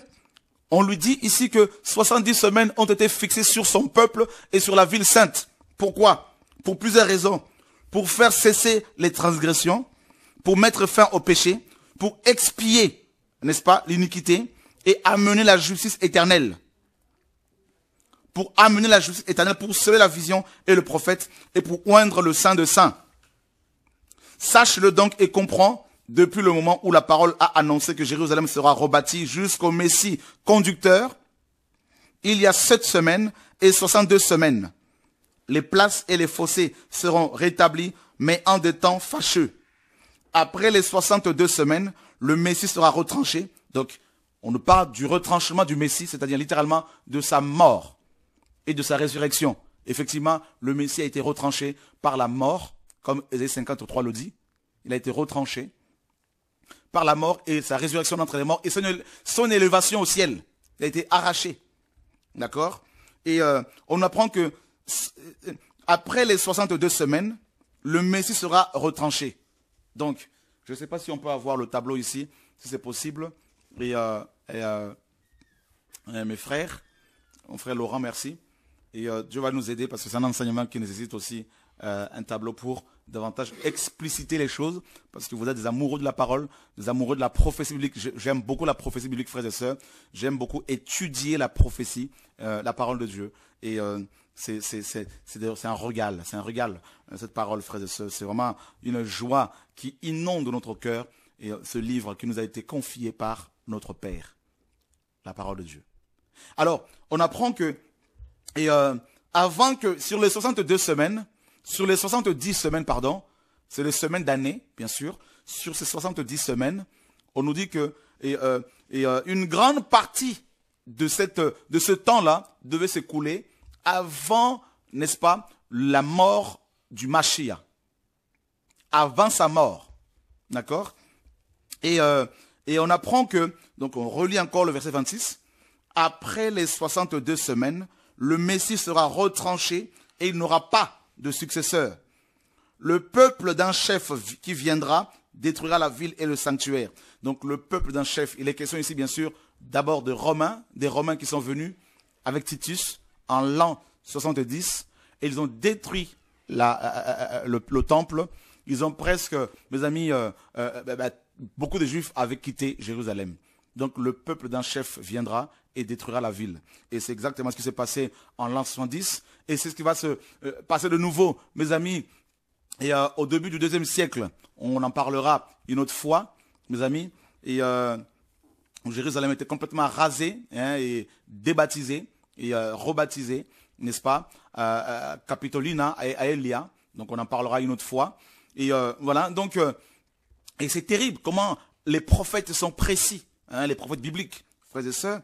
on lui dit ici que 70 semaines ont été fixées sur son peuple et sur la ville sainte. Pourquoi pour plusieurs raisons. Pour faire cesser les transgressions, pour mettre fin au péché, pour expier, n'est-ce pas, l'iniquité et amener la justice éternelle. Pour amener la justice éternelle, pour sauver la vision et le prophète et pour oindre le saint de saints. Sache-le donc et comprends depuis le moment où la parole a annoncé que Jérusalem sera rebâtie jusqu'au Messie conducteur. Il y a sept semaines et soixante-deux semaines les places et les fossés seront rétablis, mais en des temps fâcheux. Après les 62 semaines, le Messie sera retranché. Donc, on nous parle du retranchement du Messie, c'est-à-dire littéralement de sa mort et de sa résurrection. Effectivement, le Messie a été retranché par la mort, comme Ésaïe 53 le dit. Il a été retranché par la mort et sa résurrection d'entre les morts et son, élévation au ciel. Il a été arraché. D'accord Et euh, on apprend que euh, après les 62 semaines, le Messie sera retranché. Donc, je ne sais pas si on peut avoir le tableau ici, si c'est possible. Et, euh, euh, mes frères, mon frère Laurent, merci. Et Dieu va nous aider parce que c'est un enseignement qui nécessite aussi un tableau pour davantage expliciter les choses, parce que vous êtes des amoureux de la parole, des amoureux de la prophétie biblique. J'aime beaucoup la prophétie biblique, frères et sœurs. J'aime beaucoup étudier la prophétie, la parole de Dieu. Et c'est c'est un regal, c'est un regal euh, cette parole, frères et C'est vraiment une joie qui inonde notre cœur et euh, ce livre qui nous a été confié par notre Père, la parole de Dieu. Alors, on apprend que et euh, avant que sur les 62 semaines, sur les 70 semaines, pardon, c'est les semaines d'année, bien sûr, sur ces 70 semaines, on nous dit que et, une grande partie de, cette, de ce temps-là devait s'écouler avant, n'est-ce pas, la mort du Mashiach. Avant sa mort. D'accord et, euh, et on apprend que, donc on relit encore le verset 26, après les 62 semaines, le Messie sera retranché et il n'aura pas de successeur. Le peuple d'un chef qui viendra détruira la ville et le sanctuaire. Donc le peuple d'un chef, il est question ici bien sûr d'abord de Romains, des Romains qui sont venus avec Titus en l'an 70 et ils ont détruit euh, euh, euh, le, temple. Ils ont presque, mes amis, bah, bah, beaucoup de Juifs avaient quitté Jérusalem. Donc le peuple d'un chef viendra et détruira la ville. Et c'est exactement ce qui s'est passé en l'an 70 et c'est ce qui va se passer de nouveau, mes amis. Et au début du deuxième siècle, on en parlera une autre fois, mes amis. Et Jérusalem était complètement rasée hein, et débaptisée et euh, rebaptisé, n'est-ce pas, euh, euh, Capitolina et Elia. Donc on en parlera une autre fois. Et voilà, donc, et c'est terrible comment les prophètes sont précis, hein, les prophètes bibliques, frères et sœurs.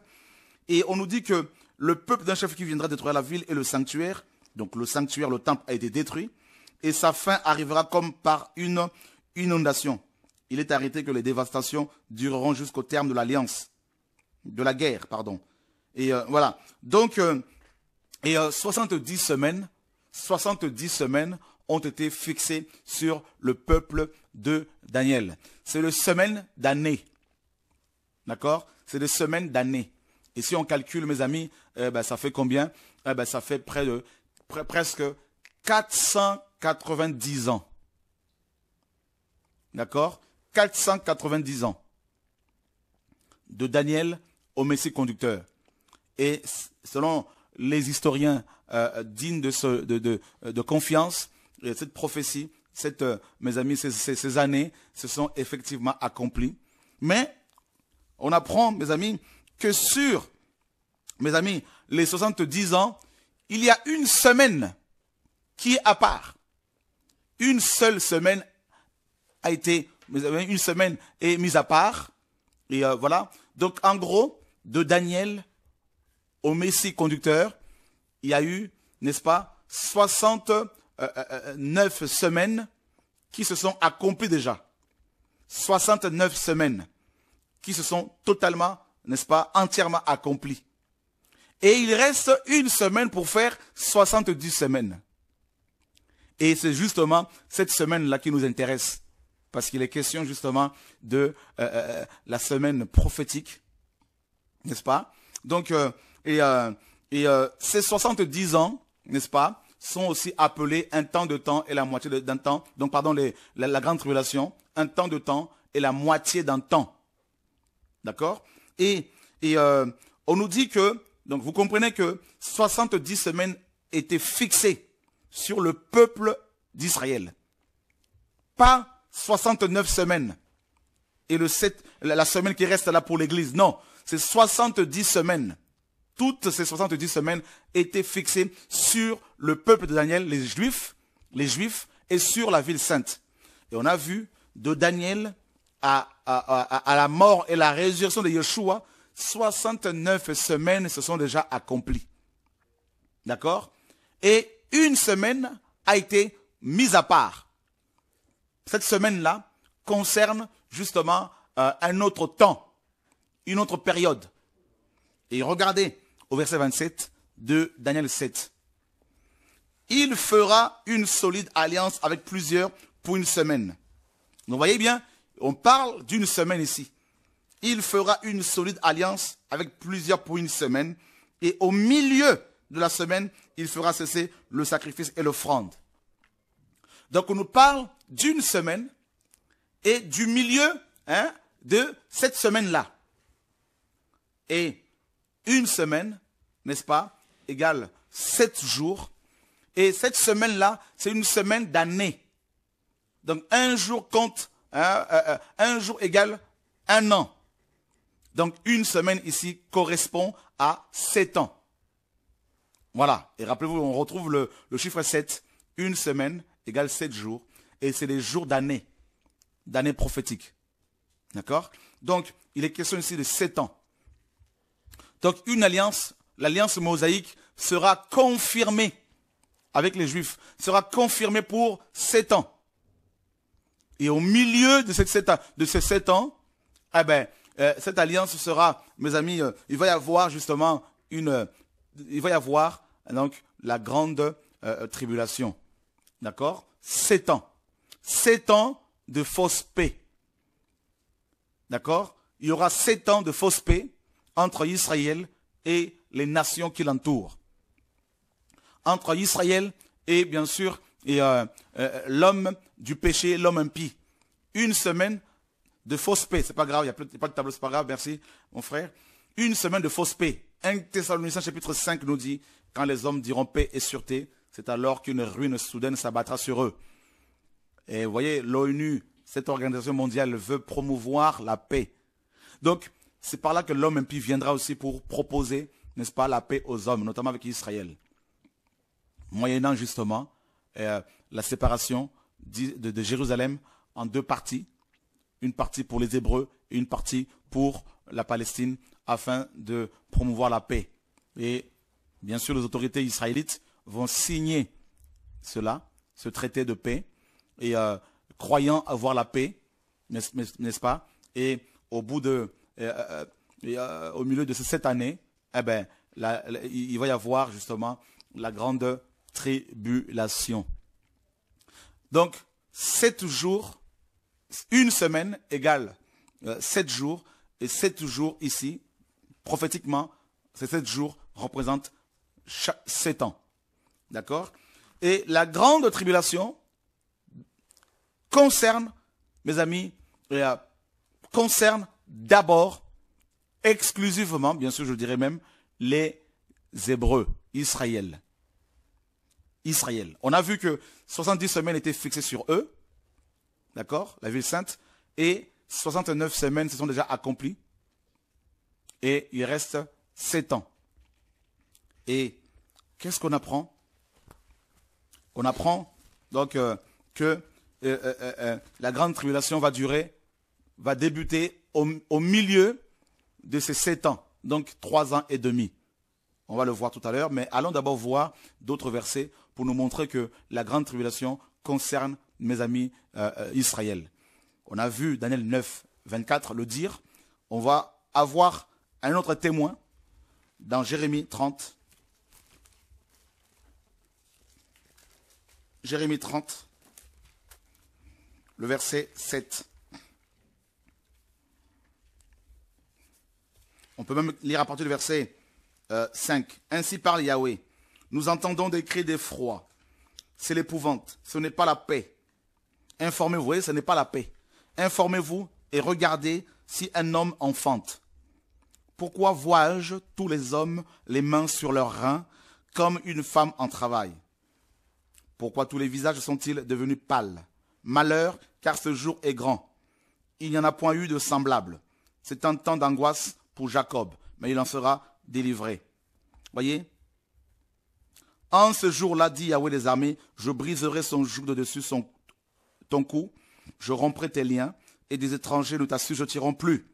Et on nous dit que le peuple d'un chef qui viendra détruire la ville et le sanctuaire, donc le sanctuaire, le temple a été détruit, et sa fin arrivera comme par une inondation. Il est arrêté que les dévastations dureront jusqu'au terme de l'alliance, de la guerre, pardon, et euh, voilà. Donc, euh, et 70 euh, semaines, semaines ont été fixées sur le peuple de Daniel. C'est le semaines d'année. D'accord C'est des semaines d'année. Et si on calcule, mes amis, eh ben, ça fait combien eh ben, Ça fait près de presque 490 ans. D'accord 490 ans. De Daniel au Messie conducteur. Et selon les historiens euh, dignes de, ce, de, de, de, confiance, euh, cette prophétie, cette, euh, mes amis, ces, ces, années se sont effectivement accomplies. Mais on apprend, mes amis, que sur, mes amis, les 70 ans, il y a une semaine qui est à part. Une seule semaine a été, mes amis, une semaine est mise à part. Et euh, voilà. Donc, en gros, de Daniel au Messie conducteur, il y a eu, n'est-ce pas, 69 euh, euh, euh, semaines qui se sont accomplies déjà. 69 semaines qui se sont totalement, n'est-ce pas, entièrement accomplies. Et il reste une semaine pour faire 70 semaines. Et c'est justement cette semaine-là qui nous intéresse. Parce qu'il est question justement de la semaine prophétique. N'est-ce pas Donc, et, euh, et euh, ces 70 ans, n'est-ce pas, sont aussi appelés un temps de temps et la moitié d'un temps. Donc, pardon, la, grande tribulation, un temps de temps et la moitié d'un temps. D'accord Et, euh, on nous dit que, donc vous comprenez que soixante-dix semaines étaient fixées sur le peuple d'Israël. Pas 69 semaines. Et le 7, la semaine qui reste là pour l'Église. Non, c'est soixante-dix semaines toutes ces 70 semaines étaient fixées sur le peuple de Daniel, les Juifs, les Juifs, et sur la ville sainte. Et on a vu de Daniel à, la mort et la résurrection de Yeshua, 69 semaines se sont déjà accomplies. D'accord Et une semaine a été mise à part. Cette semaine-là concerne justement euh, un autre temps, une autre période. Et regardez, au verset 27 de Daniel 7. Il fera une solide alliance avec plusieurs pour une semaine. Vous voyez bien, on parle d'une semaine ici. Il fera une solide alliance avec plusieurs pour une semaine. Et au milieu de la semaine, il fera cesser le sacrifice et l'offrande. Donc on nous parle d'une semaine et du milieu hein, de cette semaine-là. Et une semaine, n'est-ce pas, égale sept jours. Et cette semaine-là, c'est une semaine d'année. Donc un jour compte, hein, euh, euh, un jour égale un an. Donc une semaine ici correspond à sept ans. Voilà. Et rappelez-vous, on retrouve le, chiffre 7. Une semaine égale sept jours. Et c'est des jours d'année, d'année prophétique. D'accord Donc, il est question ici de sept ans. Donc une alliance, l'alliance mosaïque sera confirmée avec les Juifs, sera confirmée pour sept ans. Et au milieu de, ces sept ans, de ces ans eh ben, euh, cette alliance sera, mes amis, euh, il va y avoir justement une, euh, il va y avoir donc la grande tribulation, d'accord Sept ans, sept ans de fausse paix, d'accord Il y aura sept ans de fausse paix entre Israël et les nations qui l'entourent. Entre Israël et bien sûr et, euh, euh, l'homme du péché, l'homme impie. Une semaine de fausse paix, c'est pas grave, il n'y a, pas de tableau, c'est pas grave, merci mon frère. Une semaine de fausse paix. 1 Thessaloniciens chapitre 5 nous dit, quand les hommes diront paix et sûreté, c'est alors qu'une ruine soudaine s'abattra sur eux. Et vous voyez, l'ONU, cette organisation mondiale veut promouvoir la paix. Donc, c'est par là que l'homme impie viendra aussi pour proposer, n'est-ce pas, la paix aux hommes, notamment avec Israël. Moyennant justement euh, la séparation de, Jérusalem en deux parties, une partie pour les Hébreux et une partie pour la Palestine, afin de promouvoir la paix. Et bien sûr, les autorités israélites vont signer cela, ce traité de paix, et euh, croyant avoir la paix, n'est-ce pas Et au bout de euh, euh, euh, au milieu de cette année, eh ben, il va y avoir justement la grande tribulation. Donc, sept jours, une semaine égale sept jours, et sept jours ici, prophétiquement, ces sept jours représentent sept ans. D'accord Et la grande tribulation concerne, mes amis, concerne d'abord, exclusivement, bien sûr, je dirais même, les Hébreux, Israël. Israël. On a vu que 70 semaines étaient fixées sur eux, d'accord, la ville sainte, et 69 semaines se sont déjà accomplies, et il reste 7 ans. Et qu'est-ce qu'on apprend On apprend donc euh, que euh, euh, la grande tribulation va durer va débuter au, milieu de ces sept ans, donc trois ans et demi. On va le voir tout à l'heure, mais allons d'abord voir d'autres versets pour nous montrer que la grande tribulation concerne, mes amis, euh, euh, Israël. On a vu Daniel 9, 24 le dire. On va avoir un autre témoin dans Jérémie 30. Jérémie 30, le verset 7. On peut même lire à partir du verset 5. Euh, Ainsi parle Yahweh. Nous entendons des cris d'effroi. C'est l'épouvante. Ce n'est pas la paix. Informez-vous, ce n'est pas la paix. Informez-vous et regardez si un homme enfante. Pourquoi vois-je tous les hommes les mains sur leurs reins comme une femme en travail Pourquoi tous les visages sont-ils devenus pâles Malheur, car ce jour est grand. Il n'y en a point eu de semblable. C'est un temps d'angoisse pour Jacob, mais il en sera délivré. Voyez En ce jour-là, dit Yahweh des armées, je briserai son joug de dessus son, ton cou, je romprai tes liens, et des étrangers ne t'assujettiront plus.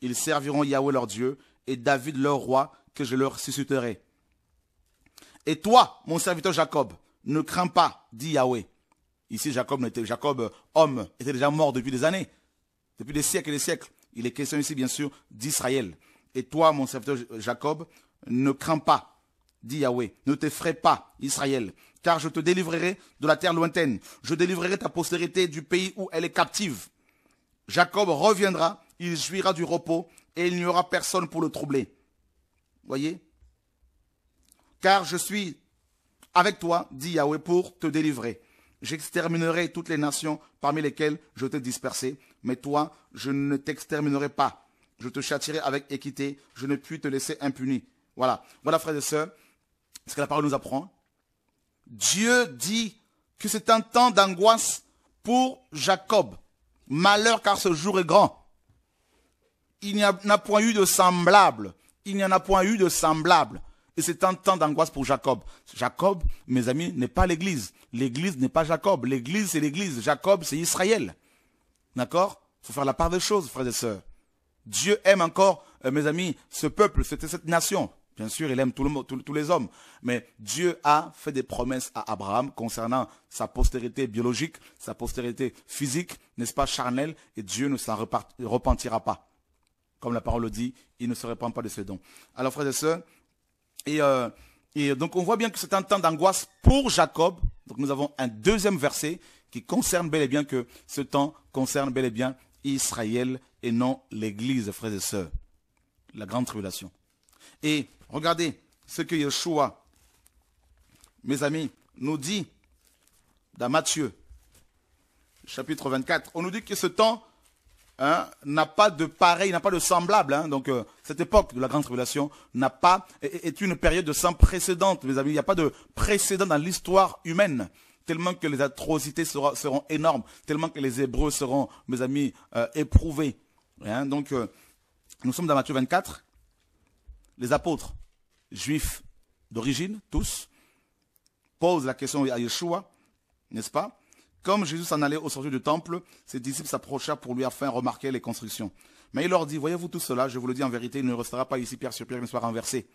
Ils serviront Yahweh leur Dieu, et David leur roi, que je leur susciterai. Et toi, mon serviteur Jacob, ne crains pas, dit Yahweh. Ici, Jacob, Jacob, euh, homme, était déjà mort depuis des années, depuis des siècles et des siècles. Il est question ici, bien sûr, d'Israël. Et toi, mon serviteur euh, Jacob, ne crains pas, dit Yahweh, ne t'effraie pas, Israël, car je te délivrerai de la terre lointaine, je délivrerai ta postérité du pays où elle est captive. Jacob reviendra, il jouira du repos, et il n'y aura personne pour le troubler. Voyez Car je suis avec toi, dit Yahweh, pour te délivrer. J'exterminerai toutes les nations parmi lesquelles je t'ai dispersé, mais toi, je ne t'exterminerai pas. Je te châtirai avec équité. Je ne puis te laisser impuni. Voilà. Voilà, frères et sœurs, ce que la parole nous apprend. Dieu dit que c'est un temps d'angoisse pour Jacob. Malheur car ce jour est grand. Il n'y a point eu de semblable. Il n'y en a point eu de semblable. Et c'est un temps d'angoisse pour Jacob. Jacob, mes amis, n'est pas l'église. L'église n'est pas Jacob. L'église, c'est l'église. Jacob, c'est Israël. D'accord Il faut faire la part des choses, frères et sœurs. Dieu aime encore, euh, mes amis, ce peuple, cette, cette nation. Bien sûr, il aime tous les hommes. Mais Dieu a fait des promesses à Abraham concernant sa postérité biologique, sa postérité physique, n'est-ce pas, charnelle, et Dieu ne s'en repentira pas. Comme la parole le dit, il ne se repent pas de ses dons. Alors, frères et sœurs, et euh, et donc on voit bien que c'est un temps d'angoisse pour Jacob. Donc nous avons un deuxième verset qui concerne bel et bien que ce temps concerne bel et bien Israël et non l'Église, frères et sœurs. La grande tribulation. Et regardez ce que Yeshua, mes amis, nous dit dans Matthieu, chapitre 24. On nous dit que ce temps Hein, n'a pas de pareil, n'a pas de semblable. Hein. donc euh, cette époque de la grande révélation n'a pas est, une période sans précédente, mes amis. Il n'y a pas de précédent dans l'histoire humaine tellement que les atrocités seront énormes, tellement que les Hébreux seront, mes amis, euh, éprouvés. Hein, donc euh, nous sommes dans Matthieu 24. Les apôtres juifs d'origine, tous, posent la question à Yeshua, n'est-ce pas comme Jésus s'en allait au sortir du temple, ses disciples s'approchèrent pour lui afin de remarquer les constructions. Mais il leur dit, voyez-vous tout cela, je vous le dis en vérité, il ne restera pas ici pierre sur pierre, ne soit renversé.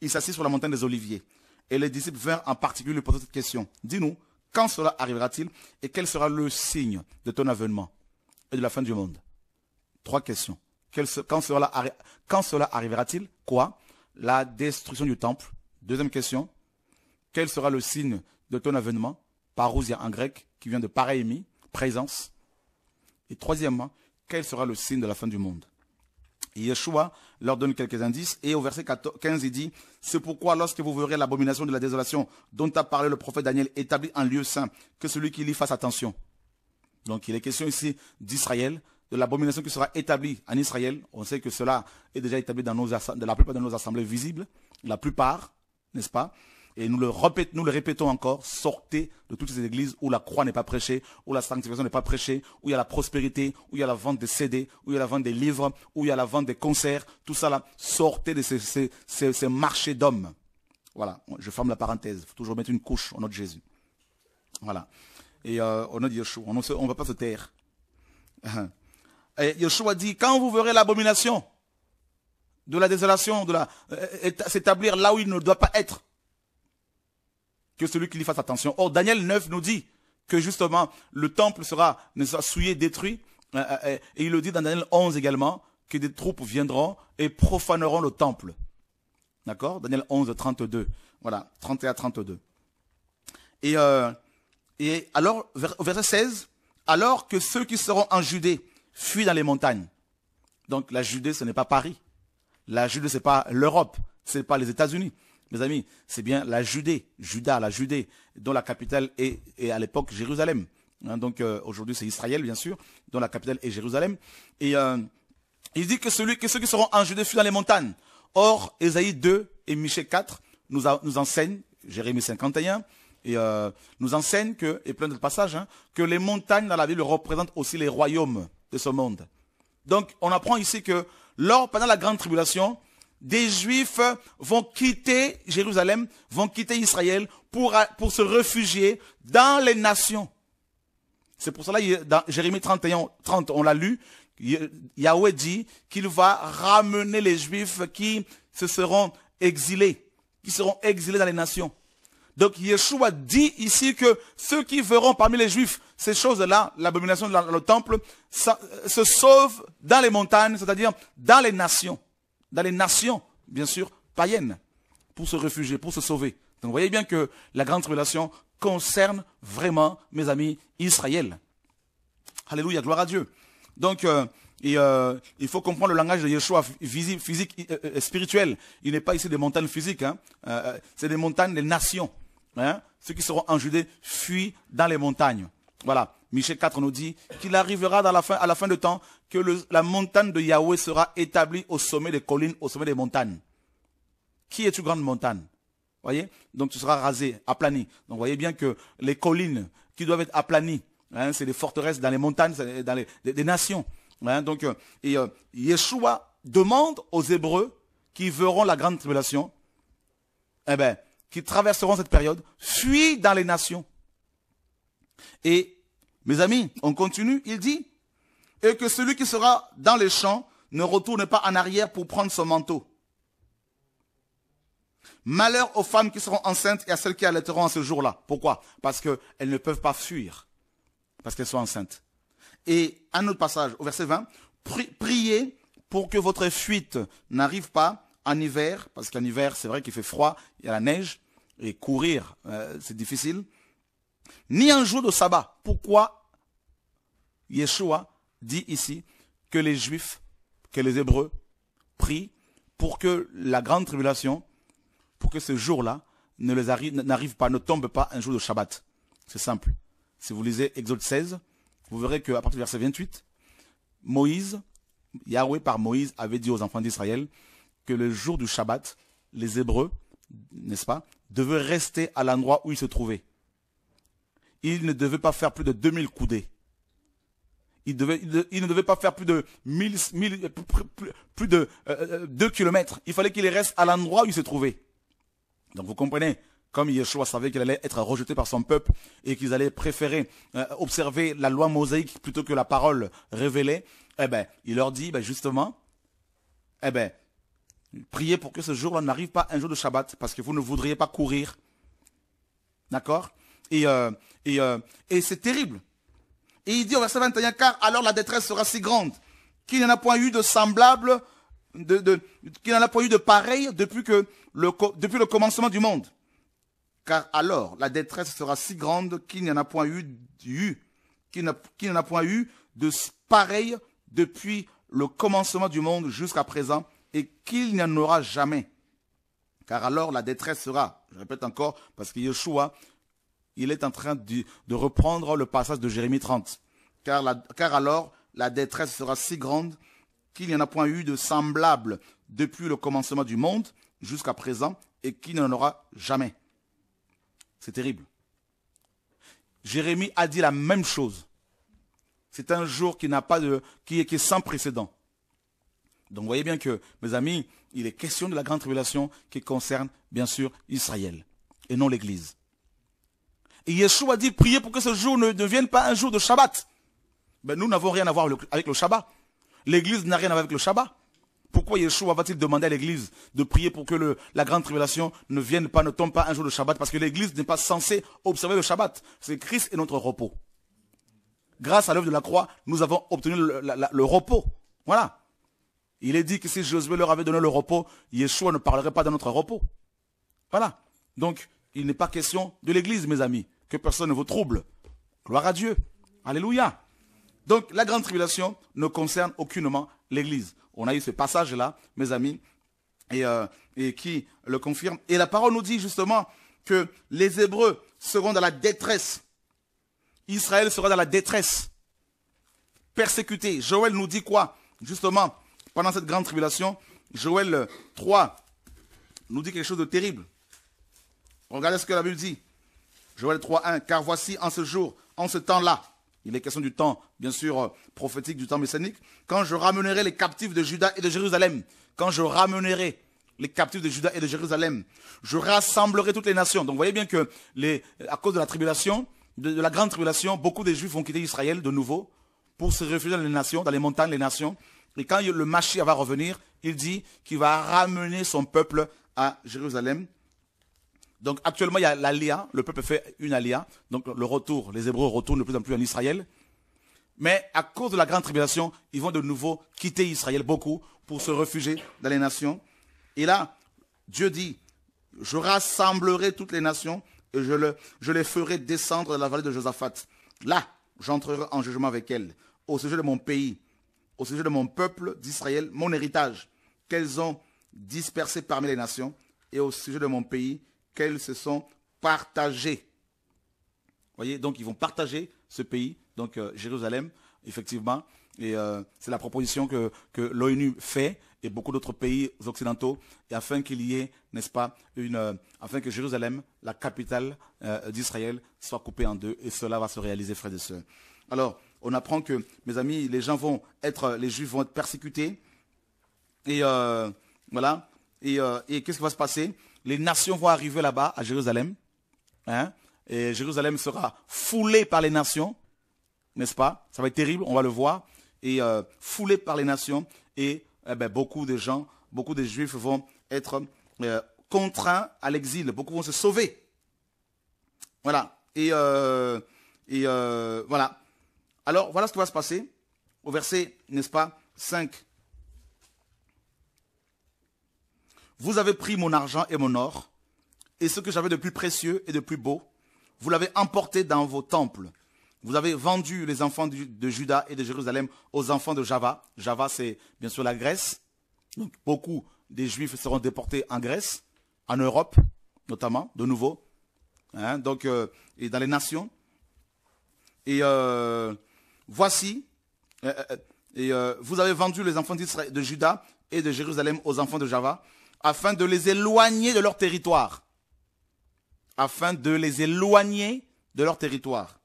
Il s'assit sur la montagne des Oliviers. Et les disciples vinrent en particulier lui poser cette question. Dis-nous, quand cela arrivera-t-il et quel sera le signe de ton avènement et de la fin du monde Trois questions. quand cela arrivera-t-il Quoi La destruction du temple. Deuxième question. Quel sera le signe de ton avènement parousia en grec, qui vient de parémie, présence. Et troisièmement, quel sera le signe de la fin du monde Yeshua leur donne quelques indices et au verset 15 il dit C'est pourquoi lorsque vous verrez l'abomination de la désolation dont a parlé le prophète Daniel établie en lieu saint, que celui qui lit fasse attention. Donc il est question ici d'Israël, de l'abomination qui sera établie en Israël. On sait que cela est déjà établi dans nos, la plupart de nos assemblées visibles, la plupart, n'est-ce pas et nous le, répétons, nous le répétons encore, sortez de toutes ces églises où la croix n'est pas prêchée, où la sanctification n'est pas prêchée, où il y a la prospérité, où il y a la vente des CD, où il y a la vente des livres, où il y a la vente des concerts, tout ça là. Sortez de ces, marchés d'hommes. Voilà, je ferme la parenthèse. Il faut toujours mettre une couche au nom de Jésus. Voilà. Et euh, au nom de Yeshua, on ne va pas se taire. Et Yeshua dit, quand vous verrez l'abomination de la désolation, de la euh, euh, s'établir là où il ne doit pas être, que celui qui lui fasse attention. Or, Daniel 9 nous dit que justement, le temple sera, sera souillé, détruit. Euh, euh, euh, et il le dit dans Daniel 11 également, que des troupes viendront et profaneront le temple. D'accord Daniel 11, 32. Voilà, 31 à 32. Et, euh, et alors, verset 16, alors que ceux qui seront en Judée fuient dans les montagnes. Donc la Judée, ce n'est pas Paris. La Judée, ce n'est pas l'Europe, ce n'est pas les États-Unis, mes amis, c'est bien la Judée, Juda, la Judée, dont la capitale est, à l'époque Jérusalem. Hein, donc euh, aujourd'hui c'est Israël, bien sûr, dont la capitale est Jérusalem. Et euh, il dit que, ceux qui seront en Judée fuient dans les montagnes. Or, Ésaïe 2 et Michée 4 nous, enseignent, Jérémie 51, et euh, nous enseignent que, et plein de passages, hein, que les montagnes dans la ville représentent aussi les royaumes de ce monde. Donc, on apprend ici que lors, pendant la grande tribulation, des Juifs vont quitter Jérusalem, vont quitter Israël pour, pour se réfugier dans les nations. C'est pour cela, dans Jérémie 31, 30, on l'a lu, Yahweh dit qu'il va ramener les Juifs qui se seront exilés, qui seront exilés dans les nations. Donc Yeshua dit ici que ceux qui verront parmi les Juifs ces choses-là, l'abomination dans le temple, se sauvent dans les montagnes, c'est-à-dire dans les nations dans les nations, bien sûr, païennes, pour se réfugier, pour se sauver. Donc vous voyez bien que la grande tribulation concerne vraiment, mes amis, Israël. Alléluia, gloire à Dieu. Donc, euh, euh, il faut comprendre le langage de Yeshua physique, euh, spirituel. Il n'est pas ici des montagnes physiques, hein. c'est des montagnes des nations. Hein. Ceux qui seront en Judée fuient dans les montagnes. Voilà. Michel 4 nous dit qu'il arrivera dans la fin, à la fin de temps que le, la montagne de Yahweh sera établie au sommet des collines, au sommet des montagnes. Qui est tu grande montagne Voyez Donc tu seras rasé, aplani. Donc voyez bien que les collines qui doivent être aplanies, hein, c'est les forteresses dans les montagnes, dans les des, nations. Hein. donc euh, et, euh, Yeshua demande aux Hébreux qui verront la grande tribulation, eh ben, qui traverseront cette période, Fuis dans les nations. Et, mes amis, on continue, il dit, et que celui qui sera dans les champs ne retourne pas en arrière pour prendre son manteau. Malheur aux femmes qui seront enceintes et à celles qui allaiteront à ce jour-là. Pourquoi Parce qu'elles ne peuvent pas fuir, parce qu'elles sont enceintes. Et un autre passage, au verset 20, priez pour que votre fuite n'arrive pas en hiver, parce qu'en hiver, c'est vrai qu'il fait froid, il y a la neige, et courir, euh, c'est difficile ni un jour de sabbat. Pourquoi Yeshua dit ici que les Juifs, que les Hébreux prient pour que la grande tribulation, pour que ce jour-là ne n'arrive pas, ne tombe pas un jour de Shabbat. C'est simple. Si vous lisez Exode 16, vous verrez qu'à partir du verset 28, Moïse, Yahweh par Moïse avait dit aux enfants d'Israël que le jour du Shabbat, les Hébreux, n'est-ce pas, devaient rester à l'endroit où ils se trouvaient il ne devait pas faire plus de 2000 coudées. Il, ne devait pas faire plus de 1000, plus, de 2 euh, euh, kilomètres. Il fallait qu'il reste à l'endroit où il se trouvait. Donc vous comprenez, comme Yeshua savait qu'il allait être rejeté par son peuple et qu'ils allaient préférer euh, observer la loi mosaïque plutôt que la parole révélée, eh ben, il leur dit ben, justement, eh ben, priez pour que ce jour-là n'arrive pas un jour de Shabbat parce que vous ne voudriez pas courir. D'accord Et et, euh, et c'est terrible. Et il dit au verset 21, car alors la détresse sera si grande qu'il n'y en a point eu de semblable, de, de, qu'il n'en a point eu de pareil depuis, que le, depuis le commencement du monde. Car alors la détresse sera si grande qu'il n'y en a point eu, eu qu'il a point eu de pareil depuis le commencement du monde jusqu'à présent et qu'il n'y en aura jamais. Car alors la détresse sera, je répète encore, parce que Yeshua il est en train de, reprendre le passage de Jérémie 30. Car, car alors, la détresse sera si grande qu'il n'y en a point eu de semblable depuis le commencement du monde jusqu'à présent et qu'il n'en aura jamais. C'est terrible. Jérémie a dit la même chose. C'est un jour qui n'a pas de, qui est, qui sans précédent. Donc, voyez bien que, mes amis, il est question de la grande tribulation qui concerne, bien sûr, Israël et non l'Église. Et Yeshua dit, priez pour que ce jour ne devienne pas un jour de Shabbat. Mais ben, nous n'avons rien à voir avec le Shabbat. L'église n'a rien à voir avec le Shabbat. Pourquoi Yeshua va-t-il demander à l'église de prier pour que la grande tribulation ne vienne pas, ne tombe pas un jour de Shabbat Parce que l'église n'est pas censée observer le Shabbat. C'est Christ et notre repos. Grâce à l'œuvre de la croix, nous avons obtenu le, le repos. Voilà. Il est dit que si Josué leur avait donné le repos, Yeshua ne parlerait pas de notre repos. Voilà. Donc, il n'est pas question de l'église, mes amis que personne ne vous trouble. Gloire à Dieu. Alléluia. Donc la grande tribulation ne concerne aucunement l'Église. On a eu ce passage-là, mes amis, euh, et, qui le confirme. Et la parole nous dit justement que les Hébreux seront dans la détresse. Israël sera dans la détresse. Persécuté. Joël nous dit quoi Justement, pendant cette grande tribulation, Joël 3 nous dit quelque chose de terrible. Regardez ce que la Bible dit. Joël 3.1, car voici en ce jour, en ce temps-là, il est question du temps, bien sûr, euh, prophétique, du temps messianique, quand je ramènerai les captifs de Juda et de Jérusalem, quand je ramènerai les captifs de Juda et de Jérusalem, je rassemblerai toutes les nations. Donc vous voyez bien que les, à cause de la tribulation, de, la grande tribulation, beaucoup des Juifs vont quitter Israël de nouveau pour se réfugier dans les nations, dans les montagnes, les nations. Et quand le Machia va revenir, il dit qu'il va ramener son peuple à Jérusalem. Donc actuellement, il y a l'Alliance, le peuple fait une Alliance. donc le retour, les Hébreux retournent de plus en plus en Israël. Mais à cause de la grande tribulation, ils vont de nouveau quitter Israël, beaucoup, pour se réfugier dans les nations. Et là, Dieu dit, je rassemblerai toutes les nations et je, les ferai descendre de la vallée de Josaphat. Là, j'entrerai en jugement avec elles, au sujet de mon pays, au sujet de mon peuple d'Israël, mon héritage, qu'elles ont dispersé parmi les nations, et au sujet de mon pays, qu'elles se sont partagées. voyez, donc ils vont partager ce pays, donc euh, Jérusalem, effectivement. Et euh, c'est la proposition que, l'ONU fait et beaucoup d'autres pays occidentaux, et afin qu'il y ait, n'est-ce pas, une, euh, afin que Jérusalem, la capitale d'Israël, soit coupée en deux. Et cela va se réaliser, frères et sœurs. Alors, on apprend que, mes amis, les gens vont être, les Juifs vont être persécutés. Et voilà. et qu'est-ce qui va se passer les nations vont arriver là-bas, à Jérusalem. Hein, et Jérusalem sera foulée par les nations, n'est-ce pas Ça va être terrible, on va le voir. Et euh, foulée par les nations. Et eh ben, beaucoup de gens, beaucoup de juifs vont être euh, contraints à l'exil. Beaucoup vont se sauver. Voilà. Et, euh, et voilà. Alors, voilà ce qui va se passer au verset, n'est-ce pas, 5 Vous avez pris mon argent et mon or, et ce que j'avais de plus précieux et de plus beau, vous l'avez emporté dans vos temples. Vous avez vendu les enfants de Juda et de Jérusalem aux enfants de Java. Java, c'est bien sûr la Grèce. beaucoup des Juifs seront déportés en Grèce, en Europe notamment, de nouveau. Hein, donc, euh, et dans les nations. Et euh, voici, euh, vous avez vendu les enfants de Juda et de Jérusalem aux enfants de Java afin de les éloigner de leur territoire. Afin de les éloigner de leur territoire.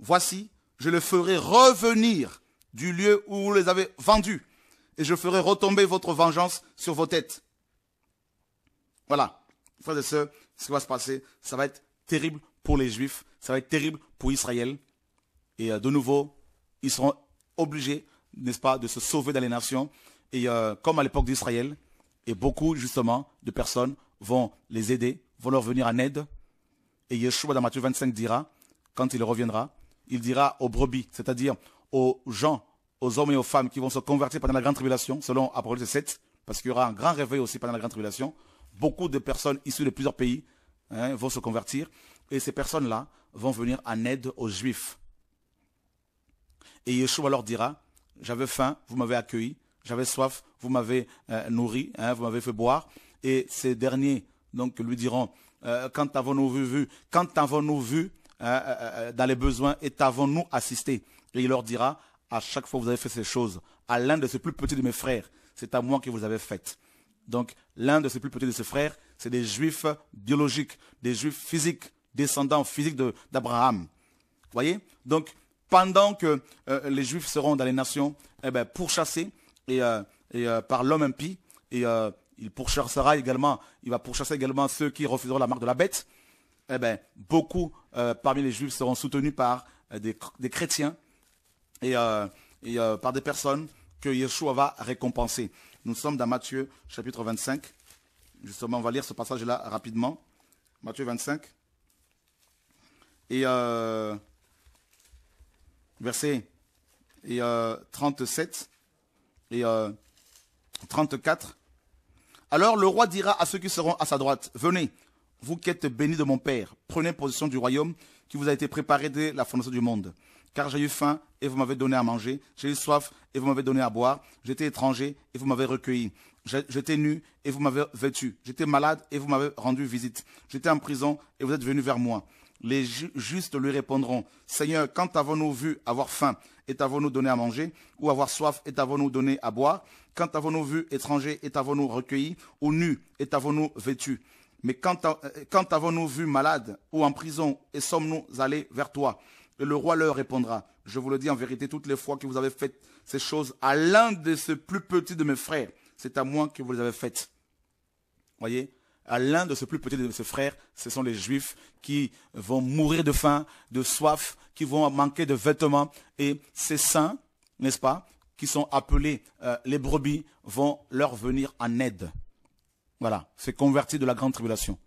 Voici, je les ferai revenir du lieu où vous les avez vendus, et je ferai retomber votre vengeance sur vos têtes. Voilà, frères de sœurs, ce qui va se passer, ça va être terrible pour les Juifs, ça va être terrible pour Israël. Et euh, de nouveau, ils seront obligés, n'est-ce pas, de se sauver dans les nations. Et euh, comme à l'époque d'Israël, et beaucoup, justement, de personnes vont les aider, vont leur venir en aide. Et Yeshua dans Matthieu 25 dira, quand il reviendra, il dira aux brebis, c'est-à-dire aux gens, aux hommes et aux femmes qui vont se convertir pendant la grande tribulation, selon Apocalypse 7, parce qu'il y aura un grand réveil aussi pendant la grande tribulation. Beaucoup de personnes issues de plusieurs pays hein, vont se convertir, et ces personnes-là vont venir en aide aux Juifs. Et Yeshua leur dira, j'avais faim, vous m'avez accueilli, j'avais soif, vous m'avez euh, nourri, hein, vous m'avez fait boire. Et ces derniers donc lui diront, euh, quand avons-nous vu, quand avons-nous vu euh, dans les besoins et avons nous assisté Et il leur dira, à chaque fois que vous avez fait ces choses, à l'un de ces plus petits de mes frères, c'est à moi que vous avez faites. Donc l'un de ces plus petits de ses frères, c'est des juifs biologiques, des juifs physiques, descendants physiques d'Abraham. Vous voyez Donc pendant que les juifs seront dans les nations eh ben, pourchassés, et, euh, euh, par l'homme impie. Et euh, il pourchassera également, il va pourchasser également ceux qui refuseront la marque de la bête. Eh bien beaucoup parmi les juifs seront soutenus par des, chrétiens et, par des personnes que Yeshua va récompenser. Nous sommes dans Matthieu chapitre 25. Justement, on va lire ce passage-là rapidement. Matthieu 25. Et verset et, 37 et 34. Euh, Alors le roi dira à ceux qui seront à sa droite, venez, vous qui êtes bénis de mon Père, prenez possession du royaume qui vous a été préparé dès la fondation du monde. Car j'ai eu faim et vous m'avez donné à manger, j'ai eu soif et vous m'avez donné à boire, j'étais étranger et vous m'avez recueilli, j'étais nu et vous m'avez vêtu, j'étais malade et vous m'avez rendu visite, j'étais en prison et vous êtes venu vers moi les justes lui répondront, Seigneur, quand avons-nous vu avoir faim et avons nous donné à manger Ou avoir soif et avons nous donné à boire Quand avons-nous vu étrangers et avons nous recueilli Ou nus et avons nous vêtu Mais quand, avons-nous vu malades ou en prison et sommes-nous allés vers toi Et le roi leur répondra, je vous le dis en vérité, toutes les fois que vous avez fait ces choses à l'un de ces plus petits de mes frères, c'est à moi que vous les avez faites. Voyez à l'un de ses plus petits de ses frères, ce sont les Juifs qui vont mourir de faim, de soif, qui vont manquer de vêtements. Et ces saints, n'est-ce pas, qui sont appelés euh, les brebis, vont leur venir en aide. Voilà, c'est converti de la grande tribulation.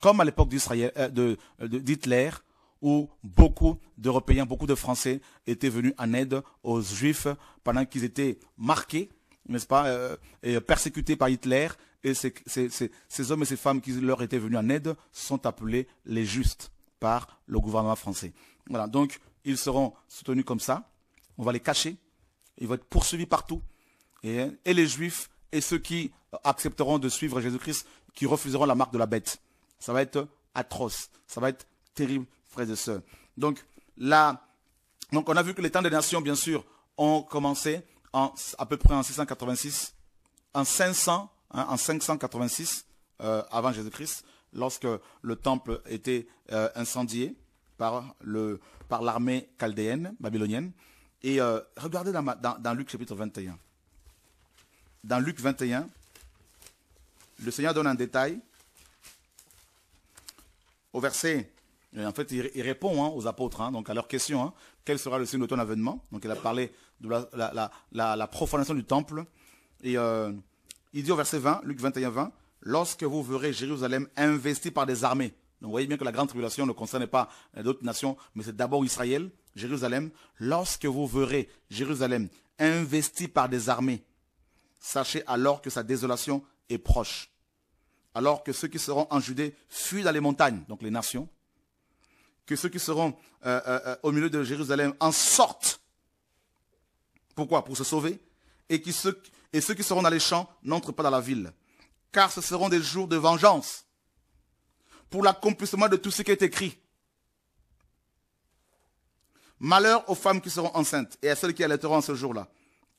Comme à l'époque euh, euh, d'Hitler, où beaucoup d'Européens, beaucoup de Français étaient venus en aide aux Juifs pendant qu'ils étaient marqués, n'est-ce pas, et persécutés par Hitler et ces, hommes et ces femmes qui leur étaient venus en aide sont appelés les justes par le gouvernement français. Voilà, donc ils seront soutenus comme ça. On va les cacher. Ils vont être poursuivis partout. Et, les juifs et ceux qui accepteront de suivre Jésus-Christ, qui refuseront la marque de la bête. Ça va être atroce. Ça va être terrible, frères et sœurs. Donc, là, donc on a vu que les temps des nations, bien sûr, ont commencé à peu près en 686, en 500, Hein, en 586 euh, avant Jésus-Christ, lorsque le temple était euh, incendié par le par l'armée chaldéenne babylonienne. Et euh, regardez dans, Luc chapitre 21. Dans Luc 21, le Seigneur donne un détail au verset. En fait, il, répond hein, aux apôtres, hein, donc à leur question, quel sera le signe de ton avènement Donc, il a parlé de la, la, profanation du temple. Et il dit au verset 20, Luc 21, 20, lorsque vous verrez Jérusalem investie par des armées. vous voyez bien que la grande tribulation ne concerne pas euh, d'autres nations, mais c'est d'abord Israël, Jérusalem. Lorsque vous verrez Jérusalem investie par des armées, sachez alors que sa désolation est proche. Alors que ceux qui seront en Judée fuient dans les montagnes, donc les nations. Que ceux qui seront euh, euh, au milieu de Jérusalem en sortent. Pourquoi Pour se sauver. Et que ceux, et ceux qui seront dans les champs n'entrent pas dans la ville, car ce seront des jours de vengeance pour l'accomplissement de tout ce qui est écrit. Malheur aux femmes qui seront enceintes et à celles qui allaiteront ce jour-là,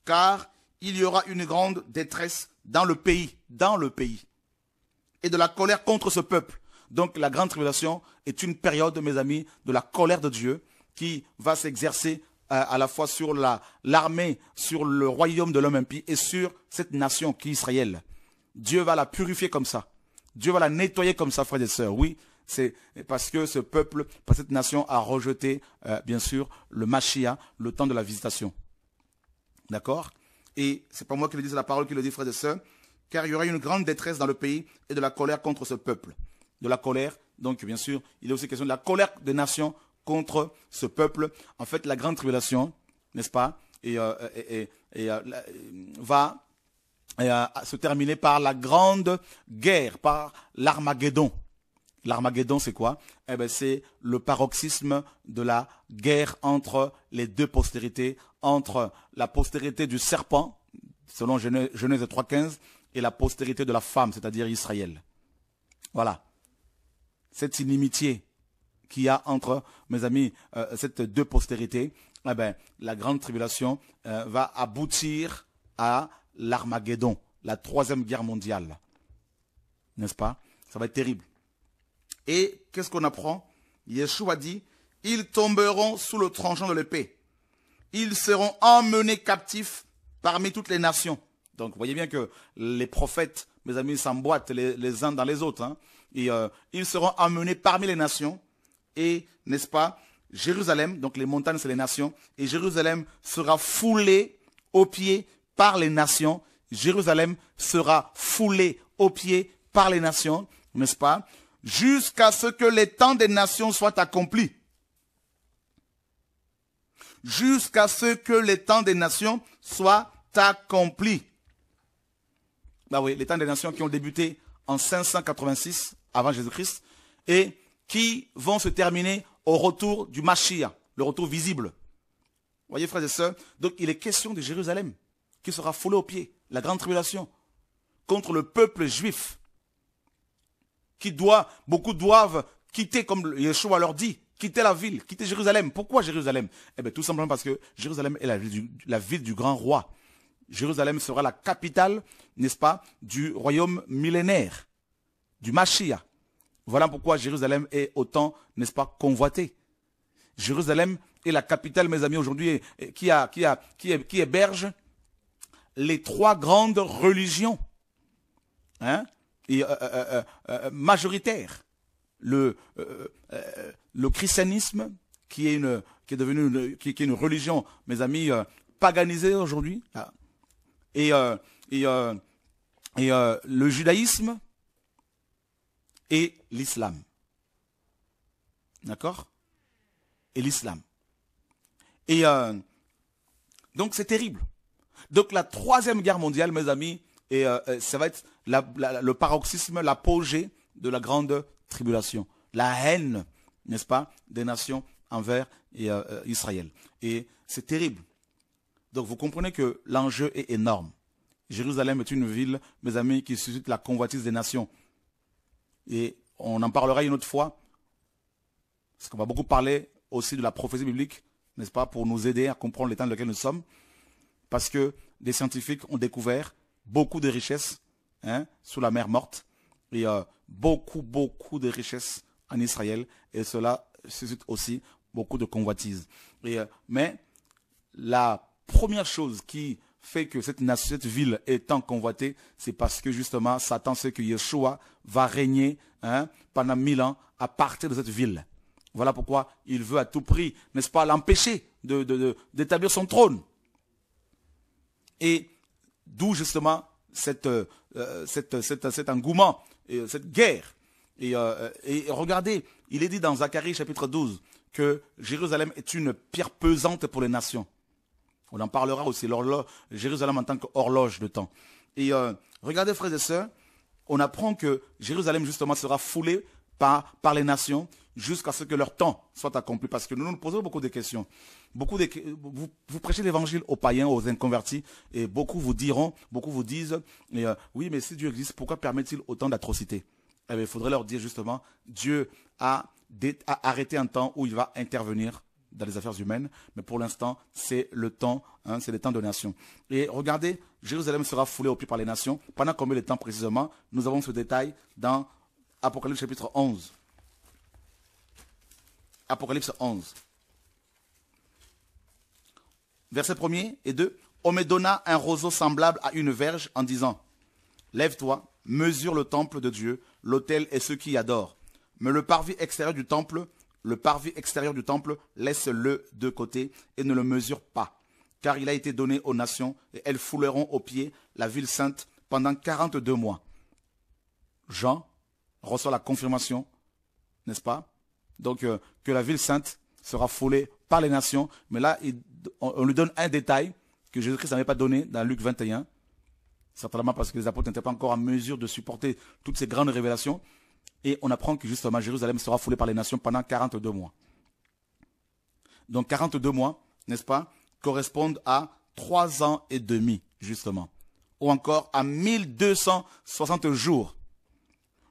car il y aura une grande détresse dans le pays, dans le pays, et de la colère contre ce peuple. Donc la grande tribulation est une période, mes amis, de la colère de Dieu qui va s'exercer euh, à la fois sur l'armée, sur le royaume de l'homme impie et sur cette nation qui est Israël. Dieu va la purifier comme ça. Dieu va la nettoyer comme ça, frère et sœur. Oui, c'est parce que ce peuple, cette nation a rejeté, euh, bien sûr, le Machia, le temps de la visitation. D'accord Et c'est pas moi qui le dis, c'est la parole qui le dit, frère et sœur, Car il y aura une grande détresse dans le pays et de la colère contre ce peuple. De la colère, donc bien sûr, il est aussi question de la colère des nations contre ce peuple. En fait, la grande tribulation, n'est-ce pas, et, euh, euh, euh, va se terminer par la grande guerre, par l'Armageddon. L'Armageddon, c'est quoi Eh ben, c'est le paroxysme de la guerre entre les deux postérités, entre la postérité du serpent, selon Genèse 3.15, et la postérité de la femme, c'est-à-dire Israël. Voilà. Cette inimitié qu'il y a entre, mes amis, euh, cette deux postérités, eh ben, la grande tribulation euh, va aboutir à l'Armageddon, la troisième guerre mondiale. N'est-ce pas Ça va être terrible. Et qu'est-ce qu'on apprend Yeshua dit, ils tomberont sous le tranchant de l'épée. Ils seront emmenés captifs parmi toutes les nations. Donc, vous voyez bien que les prophètes, mes amis, s'emboîtent les, uns dans les autres. Hein. et euh, ils seront emmenés parmi les nations et, n'est-ce pas, Jérusalem, donc les montagnes, c'est les nations, et Jérusalem sera foulée aux pieds par les nations. Jérusalem sera foulée aux pieds par les nations, n'est-ce pas, jusqu'à ce que les temps des nations soient accomplis. Jusqu'à ce que les temps des nations soient accomplis. Bah oui, les temps des nations qui ont débuté en 586 avant Jésus-Christ et qui vont se terminer au retour du Mashiach, le retour visible. Voyez, frères et sœurs, donc il est question de Jérusalem, qui sera foulée aux pieds, la grande tribulation, contre le peuple juif, qui doit, beaucoup doivent quitter, comme Yeshua leur dit, quitter la ville, quitter Jérusalem. Pourquoi Jérusalem Eh bien, tout simplement parce que Jérusalem est la ville du, la ville du grand roi. Jérusalem sera la capitale, n'est-ce pas, du royaume millénaire, du Mashiach. Voilà pourquoi Jérusalem est autant, n'est-ce pas, convoitée. Jérusalem est la capitale, mes amis, aujourd'hui, qui, a, qui, a, qui, qui, héberge les trois grandes religions hein, et, euh, euh, euh, majoritaires. Le, le, christianisme, qui est, une, qui est devenu une, qui, est une religion, mes amis, paganisée aujourd'hui, et, et, et le judaïsme, et l'islam. D'accord Et l'islam. Et euh, donc c'est terrible. Donc la troisième guerre mondiale, mes amis, et euh, euh, ça va être le paroxysme, l'apogée de la grande tribulation, la haine, n'est-ce pas, des nations envers Israël. Et c'est terrible. Donc vous comprenez que l'enjeu est énorme. Jérusalem est une ville, mes amis, qui suscite la convoitise des nations. Et on en parlera une autre fois, parce qu'on va beaucoup parler aussi de la prophétie biblique, n'est-ce pas, pour nous aider à comprendre l'état dans lequel nous sommes, parce que des scientifiques ont découvert beaucoup de richesses hein, sous la mer morte, et euh, beaucoup, beaucoup de richesses en Israël, et cela suscite aussi beaucoup de convoitises. Euh, mais la première chose qui fait que cette, ville est convoitée, c'est parce que justement Satan sait que Yeshua va régner hein, pendant mille ans à partir de cette ville. Voilà pourquoi il veut à tout prix, n'est-ce pas, l'empêcher d'établir son trône. Et d'où justement cette, euh, cet engouement, et euh, cette guerre. Et, euh, et, regardez, il est dit dans Zacharie chapitre 12 que Jérusalem est une pierre pesante pour les nations. On en parlera aussi, Jérusalem en tant qu'horloge de temps. Et euh, regardez, frères et sœurs, on apprend que Jérusalem, justement, sera foulée par, par les nations jusqu'à ce que leur temps soit accompli. Parce que nous nous posons beaucoup de questions. Beaucoup de, vous, prêchez l'évangile aux païens, aux inconvertis, et beaucoup vous diront, beaucoup vous disent, euh, oui, mais si Dieu existe, pourquoi permet-il autant d'atrocités eh Il faudrait leur dire justement, Dieu a, a arrêté un temps où il va intervenir dans les affaires humaines, mais pour l'instant, c'est le temps, hein, c'est le temps de nation. Et regardez, Jérusalem sera foulée au pied par les nations. Pendant combien de temps précisément Nous avons ce détail dans Apocalypse chapitre 11. Apocalypse 11. Verset 1 et 2. On me donna un roseau semblable à une verge en disant, Lève-toi, mesure le temple de Dieu, l'autel et ceux qui y adorent. Mais le parvis extérieur du temple le parvis extérieur du temple, laisse-le de côté et ne le mesure pas, car il a été donné aux nations, et elles fouleront aux pieds la ville sainte pendant 42 mois. Jean reçoit la confirmation, n'est-ce pas Donc euh, que la ville sainte sera foulée par les nations, mais là on, on, lui donne un détail que Jésus-Christ n'avait pas donné dans Luc 21, certainement parce que les apôtres n'étaient pas encore en mesure de supporter toutes ces grandes révélations. Et on apprend que justement Jérusalem sera foulée par les nations pendant 42 mois. Donc 42 mois, n'est-ce pas, correspondent à 3 ans et demi, justement. Ou encore à 1260 jours.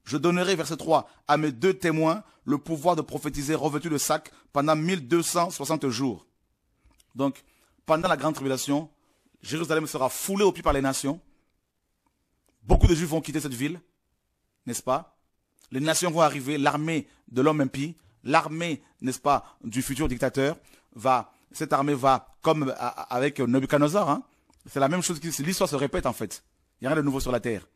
Je donnerai, verset 3, à mes deux témoins le pouvoir de prophétiser revêtu de sac pendant 1260 jours. Donc, pendant la grande tribulation, Jérusalem sera foulée au pied par les nations. Beaucoup de Juifs vont quitter cette ville, n'est-ce pas les nations vont arriver, l'armée de l'homme impie, l'armée, n'est-ce pas, du futur dictateur, va, cette armée va, comme avec Nebuchadnezzar, hein, c'est la même chose, l'histoire se répète en fait. Il n'y a rien de nouveau sur la terre.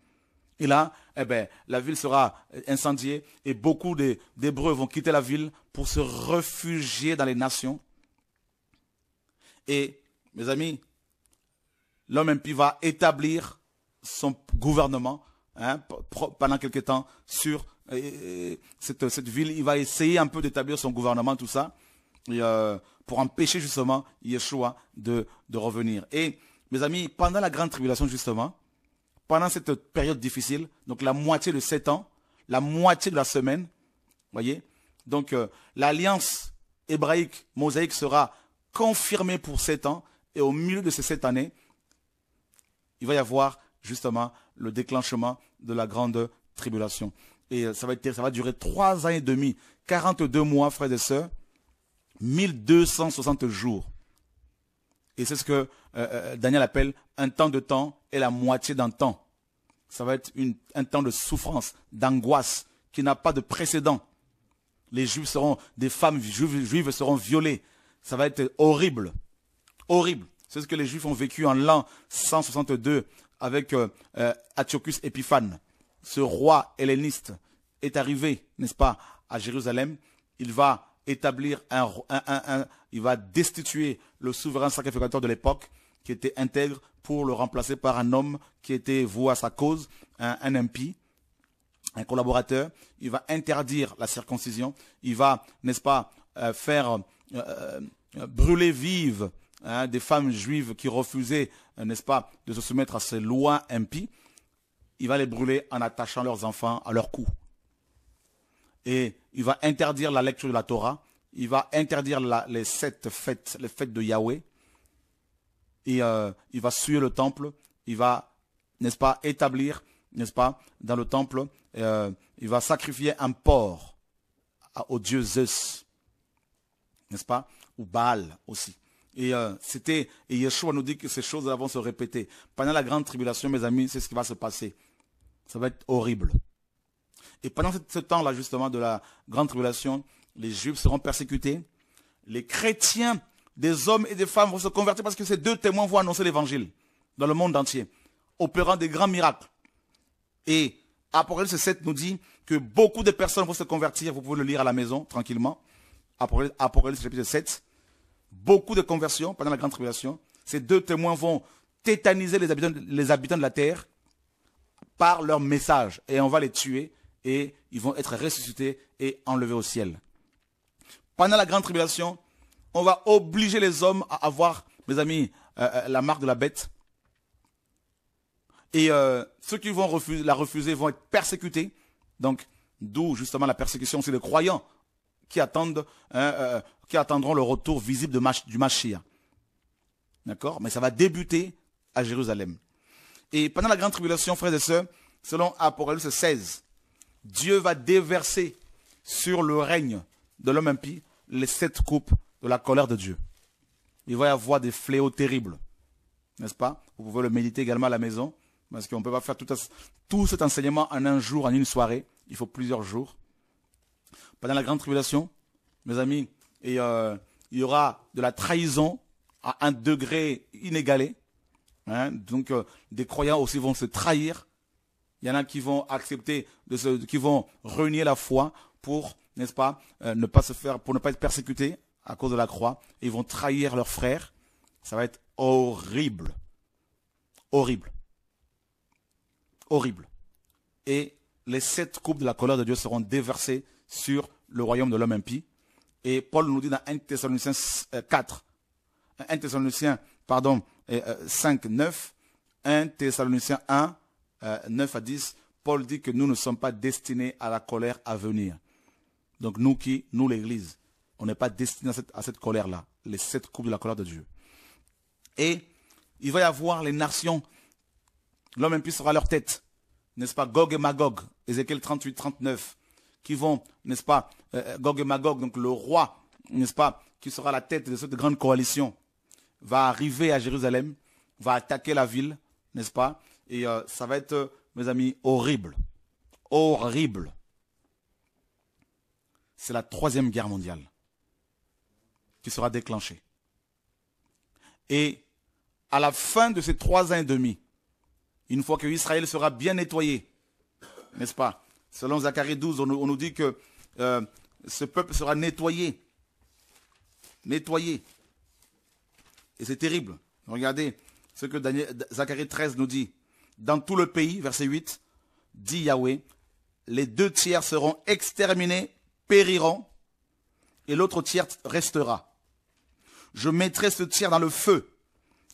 Et là, eh ben, la ville sera incendiée et beaucoup d'Hébreux vont quitter la ville pour se réfugier dans les nations. Et, mes amis, l'homme impie va établir son gouvernement Hein, pendant quelques temps sur cette, ville. Il va essayer un peu d'établir son gouvernement, tout ça, euh, pour empêcher justement Yeshua de, de revenir. Et mes amis, pendant la grande tribulation justement, pendant cette période difficile, donc la moitié de sept ans, la moitié de la semaine, voyez, donc euh, l'alliance hébraïque, mosaïque sera confirmée pour sept ans, et au milieu de ces sept années, il va y avoir justement le déclenchement de la grande tribulation. Et euh, ça va, être, durer trois ans et demi, 42 mois, frères et sœurs, 1260 jours. Et c'est ce que euh, euh, Daniel appelle un temps de temps et la moitié d'un temps. Ça va être un temps de souffrance, d'angoisse, qui n'a pas de précédent. Les juifs seront, des femmes juives, juives seront violées. Ça va être horrible. Horrible. C'est ce que les juifs ont vécu en l'an 162 avec euh, euh, Antiochus Épiphane. Ce roi helléniste est arrivé, n'est-ce pas, à Jérusalem. Il va établir un, un, un, il va destituer le souverain sacrificateur de l'époque qui était intègre pour le remplacer par un homme qui était voué à sa cause, un, impie, un collaborateur. Il va interdire la circoncision. Il va, n'est-ce pas, euh, faire euh, brûler vive Hein, des femmes juives qui refusaient, euh, n'est-ce pas, de se soumettre à ces lois impies, il va les brûler en attachant leurs enfants à leur cou. Et il va interdire la lecture de la Torah, il va interdire les sept fêtes, les fêtes de Yahweh, et euh, il va suer le temple, il va, n'est-ce pas, établir, n'est-ce pas, dans le temple, euh, il va sacrifier un porc au dieu Zeus, n'est-ce pas, ou Baal aussi. Et euh, c'était et Yeshua nous dit que ces choses vont se répéter. Pendant la grande tribulation, mes amis, c'est ce qui va se passer. Ça va être horrible. Et pendant ce temps-là, justement, de la grande tribulation, les Juifs seront persécutés. Les chrétiens, des hommes et des femmes vont se convertir parce que ces deux témoins vont annoncer l'évangile dans le monde entier, opérant des grands miracles. Et Apocalypse 7 nous dit que beaucoup de personnes vont se convertir. Vous pouvez le lire à la maison, tranquillement. Apocalypse chapitre 7 beaucoup de conversions pendant la grande tribulation. Ces deux témoins vont tétaniser les habitants, de la terre par leur message. Et on va les tuer et ils vont être ressuscités et enlevés au ciel. Pendant la grande tribulation, on va obliger les hommes à avoir, mes amis, euh, euh, la marque de la bête. Et euh, ceux qui vont refuser, la refuser vont être persécutés. Donc, d'où justement la persécution aussi des croyants qui attendent, hein, euh, euh, qui attendront le retour visible du Mashiach. D'accord Mais ça va débuter à Jérusalem. Et pendant la grande tribulation, frères et sœurs, selon Apocalypse 16, Dieu va déverser sur le règne de l'homme impie les sept coupes de la colère de Dieu. Il va y avoir des fléaux terribles. N'est-ce pas Vous pouvez le méditer également à la maison, parce qu'on ne peut pas faire tout cet enseignement en un jour, en une soirée. Il faut plusieurs jours pendant la grande tribulation, mes amis, euh, il y aura de la trahison à un degré inégalé. Hein. donc euh, des croyants aussi vont se trahir. Il y en a qui vont accepter, de se, qui vont renier la foi pour, n'est-ce pas, euh, ne pas se faire, pour ne pas être persécutés à cause de la croix. ils vont trahir leurs frères. Ça va être horrible, horrible, horrible. Et les sept coupes de la colère de Dieu seront déversées sur le royaume de l'homme impie. Et Paul nous dit dans 1 Thessaloniciens 4, euh, 1 Thessaloniciens, pardon, 5, 9, 1 Thessaloniciens 1, 9 euh, à 10, Paul dit que nous ne sommes pas destinés à la colère à venir. Donc nous qui, nous l'Église, on n'est pas destinés à cette, cette colère-là, les sept coupes de la colère de Dieu. Et il va y avoir les nations, l'homme impie sera à leur tête, n'est-ce pas, Gog et Magog, Ézéchiel 38, 39 qui vont, n'est-ce pas, euh, euh, Gog et Magog, donc le roi, n'est-ce pas, qui sera la tête de cette grande coalition, va arriver à Jérusalem, va attaquer la ville, n'est-ce pas Et euh, ça va être, mes amis, horrible. Horrible. C'est la troisième guerre mondiale qui sera déclenchée. Et à la fin de ces trois ans et demi, une fois que Israël sera bien nettoyé, n'est-ce pas Selon Zacharie 12, on nous, dit que euh, ce peuple sera nettoyé. Nettoyé. Et c'est terrible. Regardez ce que Zacharie 13 nous dit. Dans tout le pays, verset 8, dit Yahweh, les deux tiers seront exterminés, périront, et l'autre tiers restera. Je mettrai ce tiers dans le feu,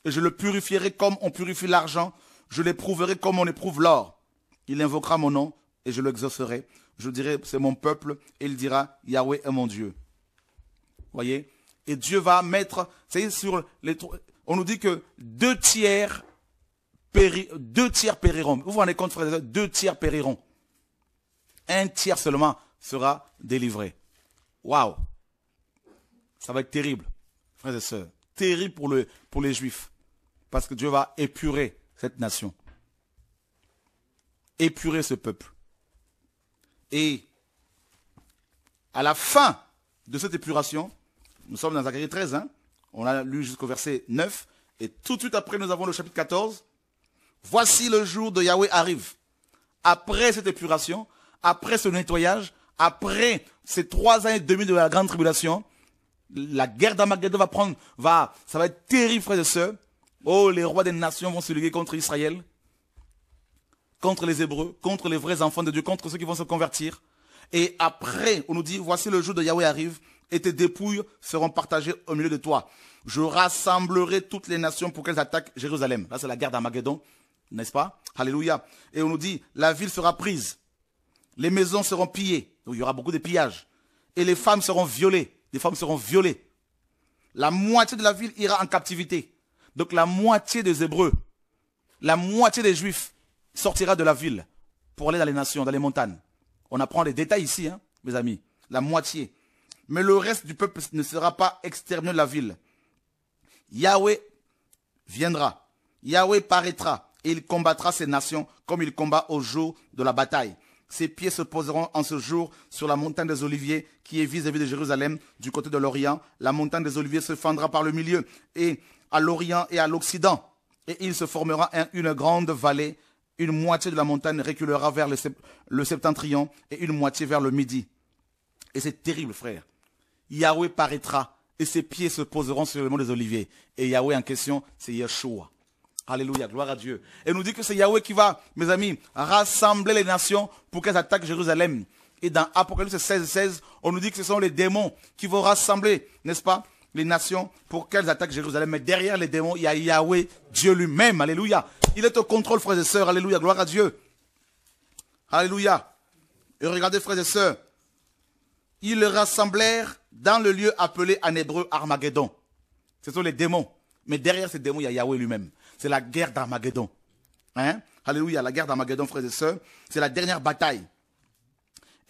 et je le purifierai comme on purifie l'argent, je l'éprouverai comme on éprouve l'or. Il invoquera mon nom, et je l'exaucerai. Je dirai, c'est mon peuple, et il dira, Yahweh est mon Dieu. Voyez Et Dieu va mettre, c'est sur les on nous dit que deux tiers, deux tiers périront. Vous vous rendez compte, frères et sœurs deux tiers périront. Un tiers seulement sera délivré. Waouh Ça va être terrible, frères et sœurs. Terrible pour, le, pour les juifs. Parce que Dieu va épurer cette nation. Épurer ce peuple. Et à la fin de cette épuration, nous sommes dans Zacharie 13, hein, on a lu jusqu'au verset 9, et tout de suite après nous avons le chapitre 14. Voici le jour de Yahweh arrive. Après cette épuration, après ce nettoyage, après ces trois années et demi de la grande tribulation, la guerre d'Armageddon va prendre, va, ça va être terrible, frères et Oh, les rois des nations vont se liguer contre Israël contre les Hébreux, contre les vrais enfants de Dieu, contre ceux qui vont se convertir. Et après, on nous dit, voici le jour de Yahweh arrive, et tes dépouilles seront partagées au milieu de toi. Je rassemblerai toutes les nations pour qu'elles attaquent Jérusalem. Là, c'est la guerre d'Amageddon, n'est-ce pas Alléluia. Et on nous dit, la ville sera prise, les maisons seront pillées, il y aura beaucoup de pillages, et les femmes seront violées, les femmes seront violées. La moitié de la ville ira en captivité. Donc la moitié des Hébreux, la moitié des Juifs sortira de la ville pour aller dans les nations, dans les montagnes. On apprend les détails ici, hein, mes amis, la moitié. Mais le reste du peuple ne sera pas exterminé de la ville. Yahweh viendra, Yahweh paraîtra, et il combattra ces nations comme il combat au jour de la bataille. Ses pieds se poseront en ce jour sur la montagne des Oliviers qui est vis-à-vis de Jérusalem du côté de l'Orient. La montagne des Oliviers se fendra par le milieu et à l'Orient et à l'Occident. Et il se formera une grande vallée une moitié de la montagne reculera vers le, septentrion et une moitié vers le midi. Et c'est terrible, frère. Yahweh paraîtra et ses pieds se poseront sur le mont des oliviers. Et Yahweh en question, c'est Yeshua. Alléluia, gloire à Dieu. Et nous dit que c'est Yahweh qui va, mes amis, rassembler les nations pour qu'elles attaquent Jérusalem. Et dans Apocalypse 16, 16, on nous dit que ce sont les démons qui vont rassembler, n'est-ce pas, les nations pour qu'elles attaquent Jérusalem. Mais derrière les démons, il y a Yahweh, Dieu lui-même. Alléluia. Il est au contrôle, frères et sœurs. Alléluia, gloire à Dieu. Alléluia. Et regardez, frères et sœurs, ils rassemblèrent dans le lieu appelé en hébreu Armageddon. Ce sont les démons. Mais derrière ces démons, il y a Yahweh lui-même. C'est la guerre d'Armageddon. Hein? Alléluia, la guerre d'Armageddon, frères et sœurs. C'est la dernière bataille.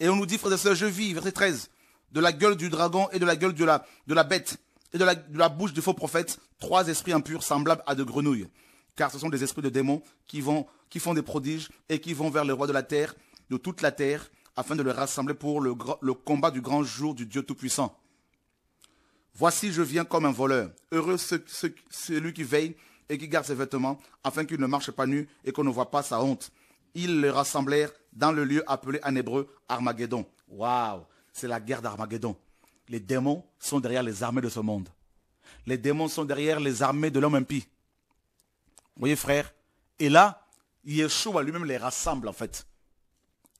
Et on nous dit, frères et sœurs, je vis, verset 13, de la gueule du dragon et de la gueule de la, de la bête et de la, de la bouche du faux prophète, trois esprits impurs semblables à de grenouilles car ce sont des esprits de démons qui, vont, qui font des prodiges et qui vont vers les rois de la terre, de toute la terre, afin de le rassembler pour le, combat du grand jour du Dieu Tout-Puissant. Voici, je viens comme un voleur. Heureux celui qui veille et qui garde ses vêtements, afin qu'il ne marche pas nu et qu'on ne voit pas sa honte. Ils les rassemblèrent dans le lieu appelé en hébreu Armageddon. Waouh, c'est la guerre d'Armageddon. Les démons sont derrière les armées de ce monde. Les démons sont derrière les armées de l'homme impie voyez, frère Et là, Yeshua lui-même les rassemble, en fait.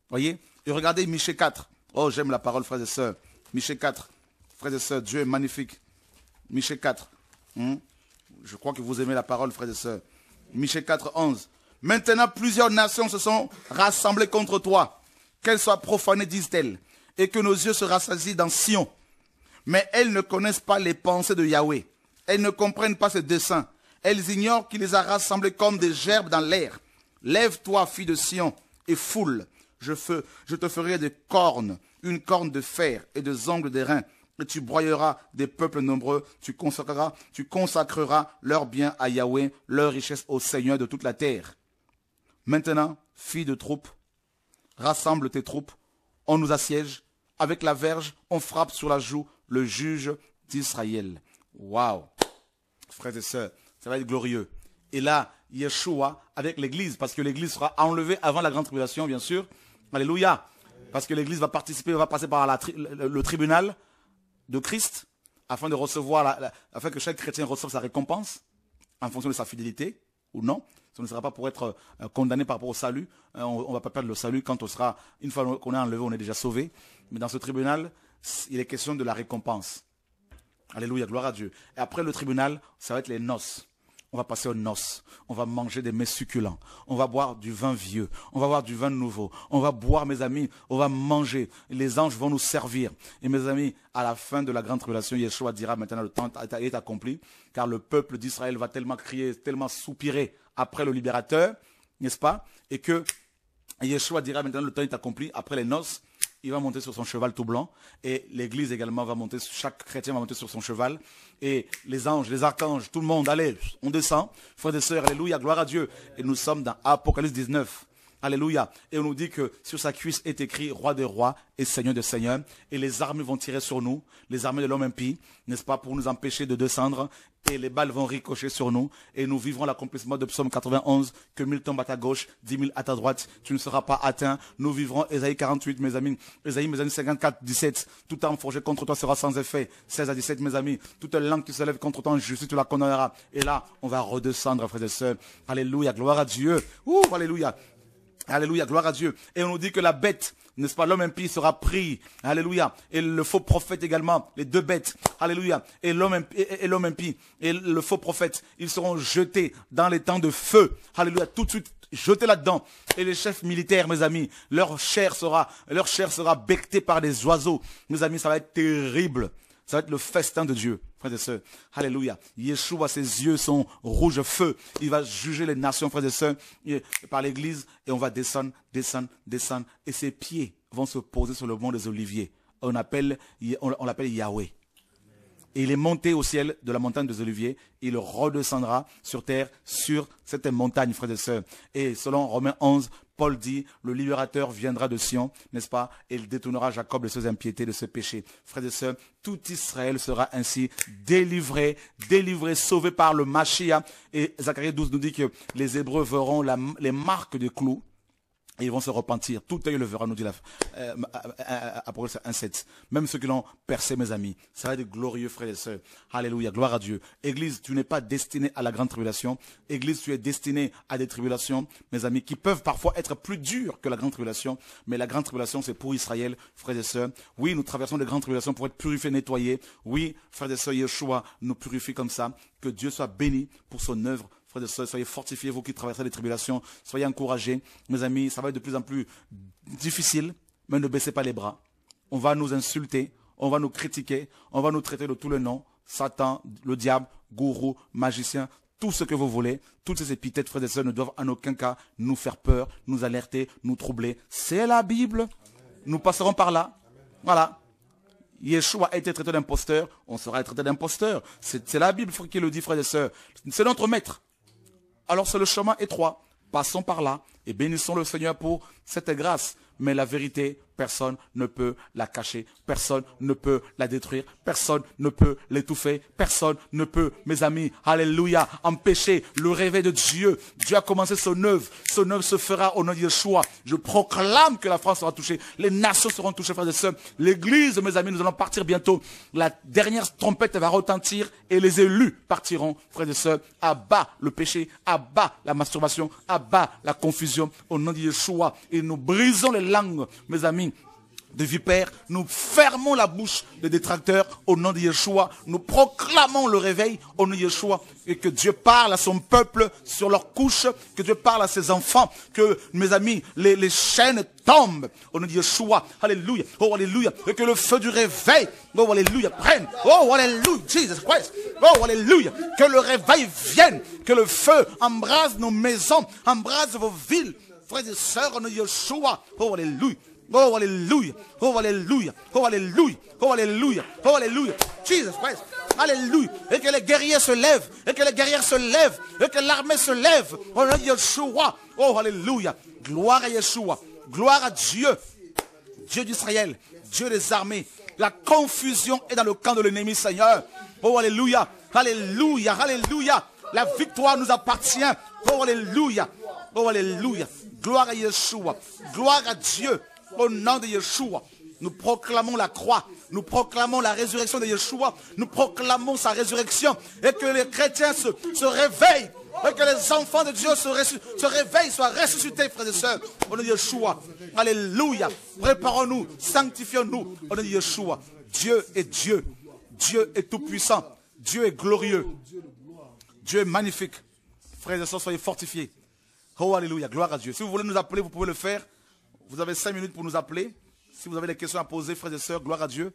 voyez Et regardez Michée 4. Oh, j'aime la parole, frères et sœurs. Michée 4. Frères et sœurs, Dieu est magnifique. Michée 4. Hmm? Je crois que vous aimez la parole, frères et sœurs. Michée 4, 11. Maintenant, plusieurs nations se sont rassemblées contre toi. Qu'elles soient profanées, disent-elles, et que nos yeux se rassasient dans Sion. Mais elles ne connaissent pas les pensées de Yahweh. Elles ne comprennent pas ses desseins. Elles ignorent qu'il les a rassemblées comme des gerbes dans l'air. Lève-toi, fille de Sion, et foule. Je, te ferai des cornes, une corne de fer et des ongles d'airain. Et tu broyeras des peuples nombreux, tu consacreras, tu consacreras leurs biens à Yahweh, leurs richesses au Seigneur de toute la terre. Maintenant, fille de troupe, rassemble tes troupes, on nous assiège, avec la verge, on frappe sur la joue le juge d'Israël. Waouh Frères et sœurs, ça va être glorieux. Et là, Yeshua avec l'Église, parce que l'Église sera enlevée avant la grande tribulation, bien sûr. Alléluia. Parce que l'Église va participer, va passer par le, tribunal de Christ, afin de recevoir, afin que chaque chrétien reçoive sa récompense en fonction de sa fidélité ou non. Ce ne sera pas pour être euh, condamné par rapport au salut. Euh, on ne va pas perdre le salut quand on sera, une fois qu'on est enlevé, on est déjà sauvé. Mais dans ce tribunal, il est question de la récompense. Alléluia, gloire à Dieu. Et après le tribunal, ça va être les noces on va passer aux noces, on va manger des mets succulents, on va boire du vin vieux, on va boire du vin nouveau, on va boire, mes amis, on va manger, les anges vont nous servir. Et mes amis, à la fin de la grande tribulation, Yeshua dira maintenant le temps est accompli, car le peuple d'Israël va tellement crier, tellement soupirer après le libérateur, n'est-ce pas Et que Yeshua dira maintenant le temps est accompli, après les noces, il va monter sur son cheval tout blanc, et l'Église également va monter, chaque chrétien va monter sur son cheval, et les anges, les archanges, tout le monde, allez, on descend, frères et sœurs, alléluia, gloire à Dieu. Et nous sommes dans Apocalypse 19. Alléluia. Et on nous dit que sur sa cuisse est écrit roi des rois et seigneur des seigneurs. Et les armées vont tirer sur nous, les armées de l'homme impie, n'est-ce pas, pour nous empêcher de descendre et les balles vont ricocher sur nous et nous vivrons l'accomplissement de Psaume 91 que mille tombent à ta gauche, dix mille à ta droite, tu ne seras pas atteint. Nous vivrons Esaïe 48, mes amis. Esaïe mes amis, 54, 17. Tout arme forgée contre toi sera sans effet. 16 à 17, mes amis. Toute langue qui se lève contre toi en justice, tu la condamneras. Et là, on va redescendre, frères et sœurs. Alléluia, gloire à Dieu. Ouh, alléluia. Alléluia, gloire à Dieu. Et on nous dit que la bête, n'est-ce pas, l'homme impie sera pris. Alléluia. Et le faux prophète également, les deux bêtes. Alléluia. Et l'homme impie, et, l'homme impie, et le faux prophète, ils seront jetés dans les temps de feu. Alléluia. Tout de suite jetés là-dedans. Et les chefs militaires, mes amis, leur chair sera, leur chair sera bectée par des oiseaux. Mes amis, ça va être terrible. Ça va être le festin de Dieu frères et Alléluia. Yeshua, ses yeux sont rouge feu. Il va juger les nations, frères et sœurs, par l'église, et on va descendre, descendre, descendre. Et ses pieds vont se poser sur le mont des oliviers. On l'appelle on, l'appelle Yahweh et il est monté au ciel de la montagne des Oliviers, il redescendra sur terre, sur cette montagne, frères et sœurs. Et selon Romains 11, Paul dit, le libérateur viendra de Sion, n'est-ce pas Et il détournera Jacob de ses impiétés, de ses péchés. Frères et sœurs, tout Israël sera ainsi délivré, délivré, sauvé par le Mashiach. Et Zacharie 12 nous dit que les Hébreux verront les marques de clous et ils vont se repentir. Tout œil le verra, nous dit la, euh, euh, euh un 1.7. Même ceux qui l'ont percé, mes amis. Ça va être glorieux, frères et sœurs. Alléluia. Gloire à Dieu. Église, tu n'es pas destiné à la grande tribulation. Église, tu es destiné à des tribulations, mes amis, qui peuvent parfois être plus dures que la grande tribulation. Mais la grande tribulation, c'est pour Israël, frères et sœurs. Oui, nous traversons des grandes tribulations pour être purifiés, nettoyés. Oui, frères et sœurs, Yeshua nous purifie comme ça. Que Dieu soit béni pour son œuvre frères et sœurs, soyez fortifiés, vous qui traversez les tribulations, soyez encouragés. Mes amis, ça va être de plus en plus difficile, mais ne baissez pas les bras. On va nous insulter, on va nous critiquer, on va nous traiter de tous les noms, Satan, le diable, gourou, magicien, tout ce que vous voulez, toutes ces épithètes, frères et sœurs, ne doivent en aucun cas nous faire peur, nous alerter, nous troubler. C'est la Bible. Nous passerons par là. Voilà. Yeshua a été traité d'imposteur, on sera traité d'imposteur. C'est la Bible qui le dit, frères et sœurs. C'est notre maître. Alors c'est le chemin étroit. Passons par là et bénissons le Seigneur pour cette grâce. Mais la vérité, Personne ne peut la cacher. Personne ne peut la détruire. Personne ne peut l'étouffer. Personne ne peut, mes amis, alléluia, empêcher le réveil de Dieu. Dieu a commencé son œuvre. Son œuvre se fera au nom de Yeshua. Je proclame que la France sera touchée. Les nations seront touchées, frères et sœurs. L'église, mes amis, nous allons partir bientôt. La dernière trompette va retentir et les élus partiront, frères et sœurs. Abat le péché, abat la masturbation, abat la confusion au nom de Yeshua. Et nous brisons les langues, mes amis de vipères. Nous fermons la bouche des détracteurs au nom de Yeshua. Nous proclamons le réveil au nom de Yeshua. Et que Dieu parle à son peuple sur leur couche, que Dieu parle à ses enfants, que, mes amis, les, chaînes tombent au nom de Yeshua. Alléluia. Oh, alléluia. Et que le feu du réveil, oh, alléluia, prenne. Oh, alléluia, Jesus Christ. Oh, alléluia. Que le réveil vienne. Que le feu embrase nos maisons, embrase vos villes. Frères et sœurs, au nom de Yeshua. Oh, alléluia. Oh, Alléluia, Oh, Alléluia, Oh, Alléluia, Oh, Alléluia, Oh, Alléluia, Jesus Christ. Alléluia. Et que les guerriers se lèvent. Et que les guerrières se lèvent. Et que l'armée se lève. Oh, Alléluia, Gloire à Yeshua. Gloire à Dieu. Dieu d'Israël. Dieu des armées. La confusion est dans le camp de l'ennemi, Seigneur. Oh, alléluia. Alléluia. Alléluia. La victoire nous appartient. Oh, alléluia. Oh, alléluia. Gloire à Yeshua. Gloire à Dieu. Au nom de Yeshua, nous proclamons la croix. Nous proclamons la résurrection de Yeshua. Nous proclamons sa résurrection. Et que les chrétiens se, se réveillent. Et que les enfants de Dieu se, se réveillent, soient ressuscités, frères et sœurs. Au nom de Yeshua. Alléluia. Préparons-nous. Sanctifions-nous. Au nom de Yeshua. Dieu est Dieu. Dieu est tout-puissant. Dieu est glorieux. Dieu est magnifique. Frères et sœurs, soyez fortifiés. Oh, Alléluia. Gloire à Dieu. Si vous voulez nous appeler, vous pouvez le faire. Vous avez cinq minutes pour nous appeler. Si vous avez des questions à poser, frères et sœurs, gloire à Dieu.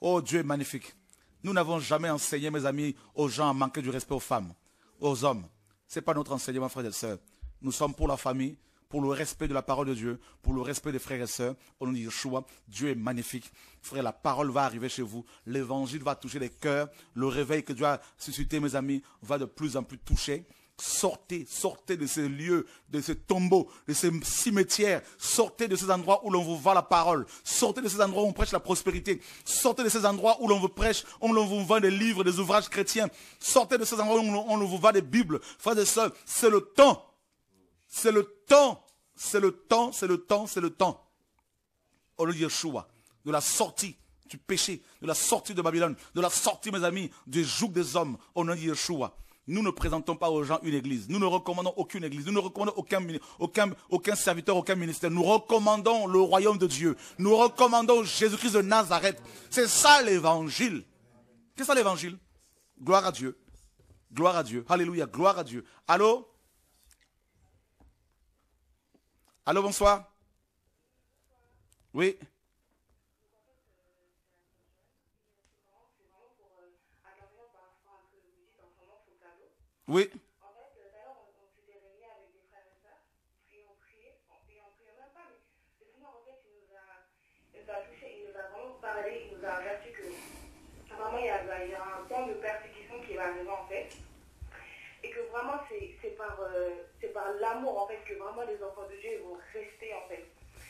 Oh, Dieu est magnifique. Nous n'avons jamais enseigné, mes amis, aux gens à manquer du respect aux femmes, aux hommes. Ce n'est pas notre enseignement, frères et sœurs. Nous sommes pour la famille, pour le respect de la parole de Dieu, pour le respect des frères et sœurs. On nous dit, Yeshua, Dieu est magnifique. Frère, la parole va arriver chez vous. L'évangile va toucher les cœurs. Le réveil que Dieu a suscité, mes amis, va de plus en plus toucher. Sortez, sortez de ces lieux, de ces tombeaux, de ces cimetières. Sortez de ces endroits où l'on vous vend la parole. Sortez de ces endroits où on prêche la prospérité. Sortez de ces endroits où l'on vous prêche, où l'on vous vend des livres, des ouvrages chrétiens. Sortez de ces endroits où l'on vous vend des Bibles. Frères et sœurs, c'est le temps. C'est le temps. C'est le temps, c'est le temps, c'est le temps. Au lieu de Yeshua, de la sortie du péché, de la sortie de Babylone, de la sortie, mes amis, du joug des hommes, au nom de Yeshua. Nous ne présentons pas aux gens une église. Nous ne recommandons aucune église. Nous ne recommandons aucun, aucun, aucun serviteur, aucun ministère. Nous recommandons le royaume de Dieu. Nous recommandons Jésus-Christ de Nazareth. C'est ça l'évangile. C'est ça l'évangile. Gloire à Dieu. Gloire à Dieu. Alléluia. Gloire à Dieu. Allô? Allô, bonsoir. Oui. Oui. En fait, euh, d'ailleurs, on s'est réunis avec des frères et sœurs, puis on priait, et on priait même pas. Mais finalement, en fait, il nous a touchés, il nous a vraiment parlé, il nous a averti que vraiment, il y a un temps de persécution qui va arriver, en fait. Et que vraiment, euh, c'est par l'amour, en fait, que vraiment, les enfants de Dieu vont rester, en fait.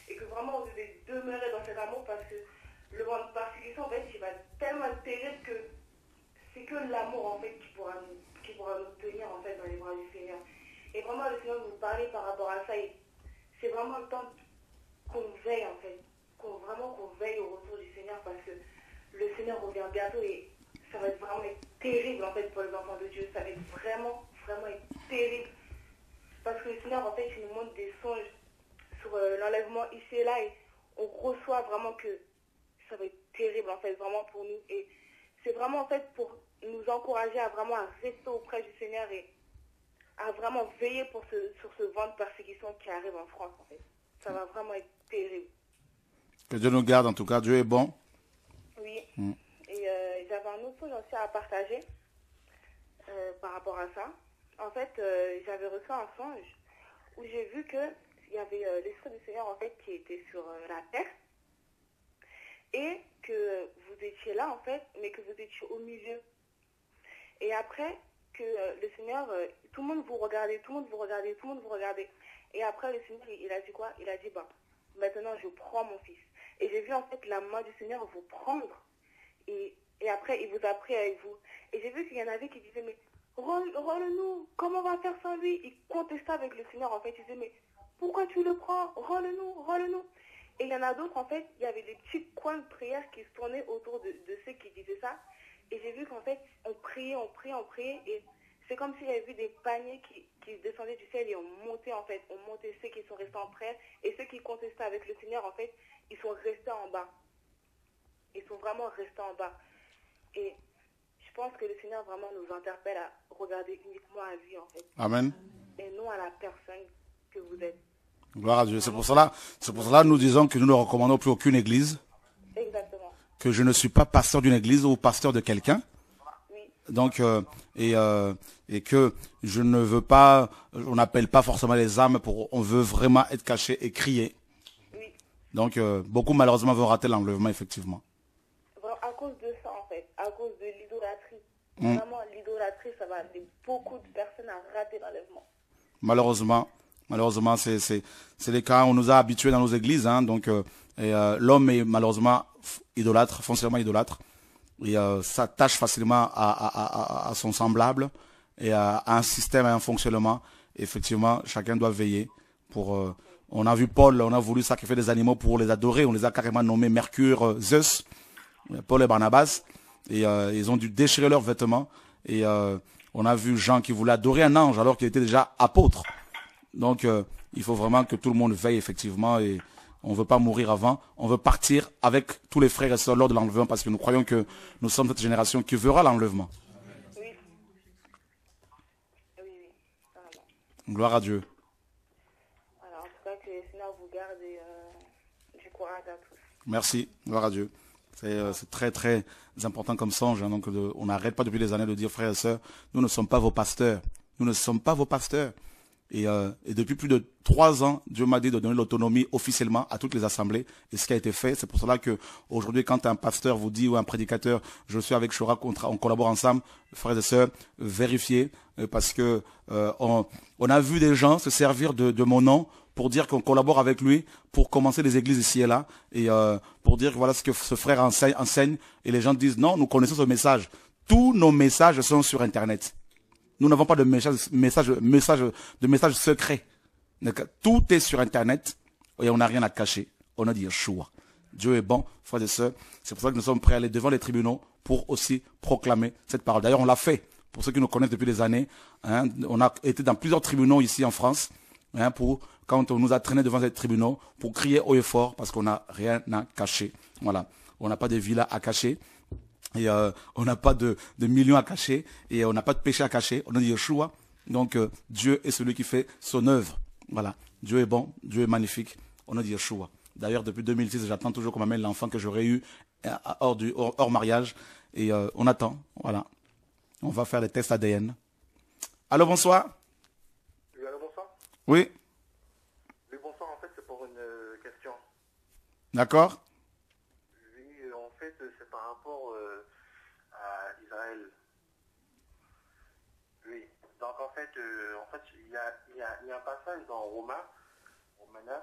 Et que vraiment, vous devez demeurer dans cet amour, parce que le temps de persécution, en fait, il va tellement atterrir que c'est que l'amour, en fait, qui pourra nous pourra nous tenir en fait dans les bras du Seigneur. Et vraiment, le Seigneur nous parlait par rapport à ça. Et c'est vraiment le temps qu'on veille en fait, qu'on vraiment qu'on veille au retour du Seigneur parce que le Seigneur revient bientôt et ça va être vraiment terrible en fait pour les enfants de Dieu. Ça va être vraiment, vraiment terrible parce que le Seigneur en fait il nous montre des songes sur euh, l'enlèvement ici et là et on reçoit vraiment que ça va être terrible en fait vraiment pour nous et c'est vraiment en fait pour nous encourager à vraiment rester auprès du Seigneur et à vraiment veiller pour ce, sur ce vent de persécution qui arrive en France. En fait. Ça va vraiment être terrible. Que Dieu nous garde en tout cas. Dieu est bon. Oui. Mm. Et j'avais euh, un autre point aussi à partager euh, par rapport à ça. En fait, euh, j'avais reçu un songe où j'ai vu que y avait l'Esprit du Seigneur en fait qui était sur la terre et que vous étiez là en fait, mais que vous étiez au milieu et après, que euh, le Seigneur, euh, tout le monde vous regardait, tout le monde vous regardait, tout le monde vous regardait. Et après, le Seigneur, il a dit quoi Il a dit, bah, maintenant, je prends mon fils. Et j'ai vu en fait la main du Seigneur vous prendre. Et, après, il vous a pris avec vous. Et j'ai vu qu'il y en avait qui disaient, mais rends nous comment on va faire sans lui Il contesta avec le Seigneur, en fait. Il disait, mais pourquoi tu le prends Rends-le-nous, rends-le-nous. Et il y en a d'autres, en fait, il y avait des petits coins de prière qui se tournaient autour de ceux qui disaient ça. Et j'ai vu qu'en fait, on priait, on priait, on priait. Et c'est comme si avait vu des paniers qui, qui, descendaient du ciel et ont monté en fait. On montait ceux qui sont restés en prière. Et ceux qui contestaient avec le Seigneur, en fait, ils sont restés en bas. Ils sont vraiment restés en bas. Et je pense que le Seigneur vraiment nous interpelle à regarder uniquement à lui, en fait. Amen. Et non à la personne que vous êtes. Gloire à Dieu. pour cela, c'est pour cela que nous disons que nous ne recommandons plus aucune église. Exactement que je ne suis pas pasteur d'une église ou pasteur de quelqu'un. Donc euh, et euh, et que je ne veux pas, on n'appelle pas forcément les âmes pour, on veut vraiment être caché et crier. Donc euh, beaucoup malheureusement vont rater l'enlèvement effectivement. À cause de ça en fait, à cause de l'idolâtrie. Hmm. Vraiment l'idolâtrie, ça va amener beaucoup de personnes à rater l'enlèvement. Malheureusement, malheureusement c'est c'est c'est les cas. On nous a habitués dans nos églises, hein, donc euh, l'homme est malheureusement idolâtre, foncièrement idolâtre, Il euh, s'attache facilement à, son semblable et à, un système, à un fonctionnement. Effectivement, chacun doit veiller pour. Euh, on a vu Paul, on a voulu sacrifier des animaux pour les adorer. On les a carrément nommés Mercure, Zeus, Paul et Barnabas. Et ils ont dû déchirer leurs vêtements. Et on a vu Jean qui voulait adorer un ange alors qu'il était déjà apôtre. Donc, il faut vraiment que tout le monde veille effectivement et on ne veut pas mourir avant, on veut partir avec tous les frères et sœurs lors de l'enlèvement parce que nous croyons que nous sommes cette génération qui verra l'enlèvement. Oui. Gloire à Dieu. Merci, gloire à Dieu. Euh, c'est très très important comme songe. Hein. donc on n'arrête pas depuis des années de dire frères et sœurs, nous ne sommes pas vos pasteurs. Nous ne sommes pas vos pasteurs. Euh, et, depuis plus de trois ans, Dieu m'a dit de donner l'autonomie officiellement à toutes les assemblées. Et ce qui a été fait, c'est pour cela que aujourd'hui, quand un pasteur vous dit ou un prédicateur, je suis avec Chora, on collabore ensemble, frères et sœurs, vérifiez, euh, parce que euh, on, a vu des gens se servir de, mon nom pour dire qu'on collabore avec lui pour commencer des églises ici et là et euh, pour dire voilà ce que ce frère enseigne, enseigne. Et les gens disent non, nous connaissons ce message. Tous nos messages sont sur Internet. Nous n'avons pas de message, de secret. Tout est sur Internet et on n'a rien à cacher. On a dit Yeshua. Dieu est bon, frères et sœurs. C'est pour ça que nous sommes prêts à aller devant les tribunaux pour aussi proclamer cette parole. D'ailleurs, on l'a fait. Pour ceux qui nous connaissent depuis des années, hein, on a été dans plusieurs tribunaux ici en France hein, quand on nous a traînés devant les tribunaux pour crier haut et fort parce qu'on n'a rien à cacher. Voilà, on n'a pas de villa à cacher. Et euh, on n'a pas de, millions à cacher et euh, on n'a pas de péché à cacher. On a Yeshua. Donc euh, Dieu est celui qui fait son œuvre. Voilà. Dieu est bon, Dieu est magnifique. On a Yeshua. D'ailleurs, depuis 2006, j'attends toujours qu'on m'amène l'enfant que j'aurais eu hors, mariage. Et on attend. Voilà. On va faire les tests ADN. Allô, bonsoir. Oui, allô, bonsoir. Oui. Oui, bonsoir. En fait, c'est pour une question. D'accord. donc en fait, euh, en fait, il y a, il y, a, il y a un passage dans Romain, Romain 9,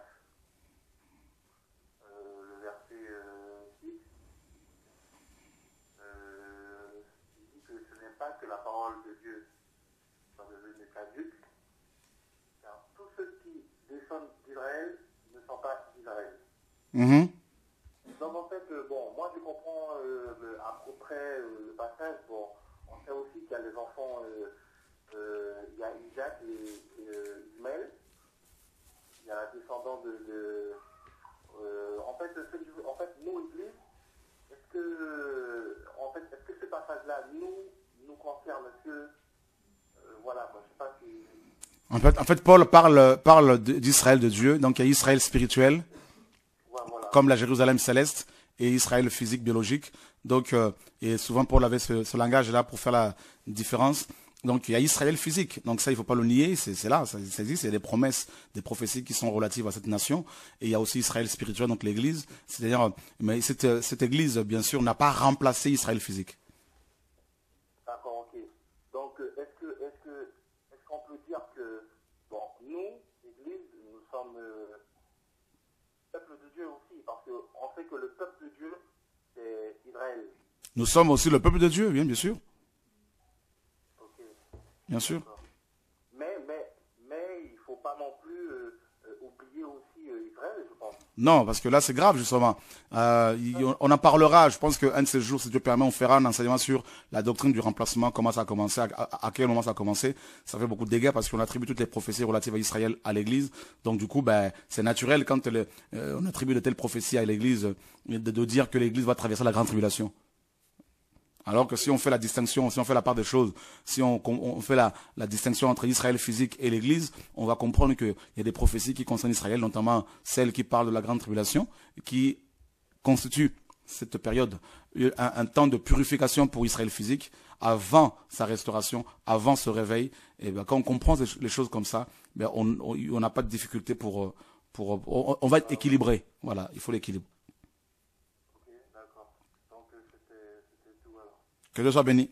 euh, le verset 6, euh, qui dit que ce n'est pas que la parole de Dieu soit devenue caduque, car tous ceux qui descendent d'Israël ne sont pas d'Israël. Mm-hmm. Donc en fait, bon, moi je comprends à peu près le passage. Bon, on sait aussi qu'il y a les enfants euh, il y a Isaac et, et Il y a un descendant de. Euh, en, fait, en fait, nous, Église, est-ce que, en fait, est-ce que ce passage-là nous, nous concerne que, euh, voilà, moi, je sais pas si... En fait, en fait, Paul parle, parle d'Israël de Dieu, donc il y a Israël spirituel, comme la Jérusalem céleste, et Israël physique, biologique. Donc, et souvent Paul avait ce, ce langage-là pour faire la différence. Donc il y a Israël physique, donc ça il ne faut pas le nier, c'est là, ça, existe, il y a des promesses, des prophéties qui sont relatives à cette nation, et il y a aussi Israël spirituel, donc l'Église, c'est-à-dire, mais cette, Église, bien sûr, n'a pas remplacé Israël physique. D'accord, ok. Donc est-ce qu'on est est peut dire que, bon, nous, l'Église, nous sommes le euh, peuple de Dieu aussi, parce qu'on sait que le peuple de Dieu, c'est Israël. Nous sommes aussi le peuple de Dieu, bien sûr. Bien sûr. Mais, il ne faut pas non plus euh, euh, oublier aussi euh, je pense. Non, parce que là, c'est grave, justement. on en parlera, je pense qu'un de ces jours, si Dieu permet, on fera un enseignement sur la doctrine du remplacement, comment ça a commencé, à, quel moment ça a commencé. Ça fait beaucoup de dégâts parce qu'on attribue toutes les prophéties relatives à Israël à l'Église. Donc, du coup, ben, c'est naturel quand on attribue de telles prophéties à l'Église de dire que l'Église va traverser la grande tribulation. Alors que si on fait la distinction, si on fait la part des choses, si on, fait la, distinction entre Israël physique et l'Église, on va comprendre qu'il y a des prophéties qui concernent Israël, notamment celle qui parle de la grande tribulation, qui constitue cette période un, temps de purification pour Israël physique, avant sa restauration, avant ce réveil. Et ben, quand on comprend les choses comme ça, ben, on n'a pas de difficulté pour, euh, euh, on, va être équilibré. Voilà, il faut l'équilibre. Que Dieu soit béni.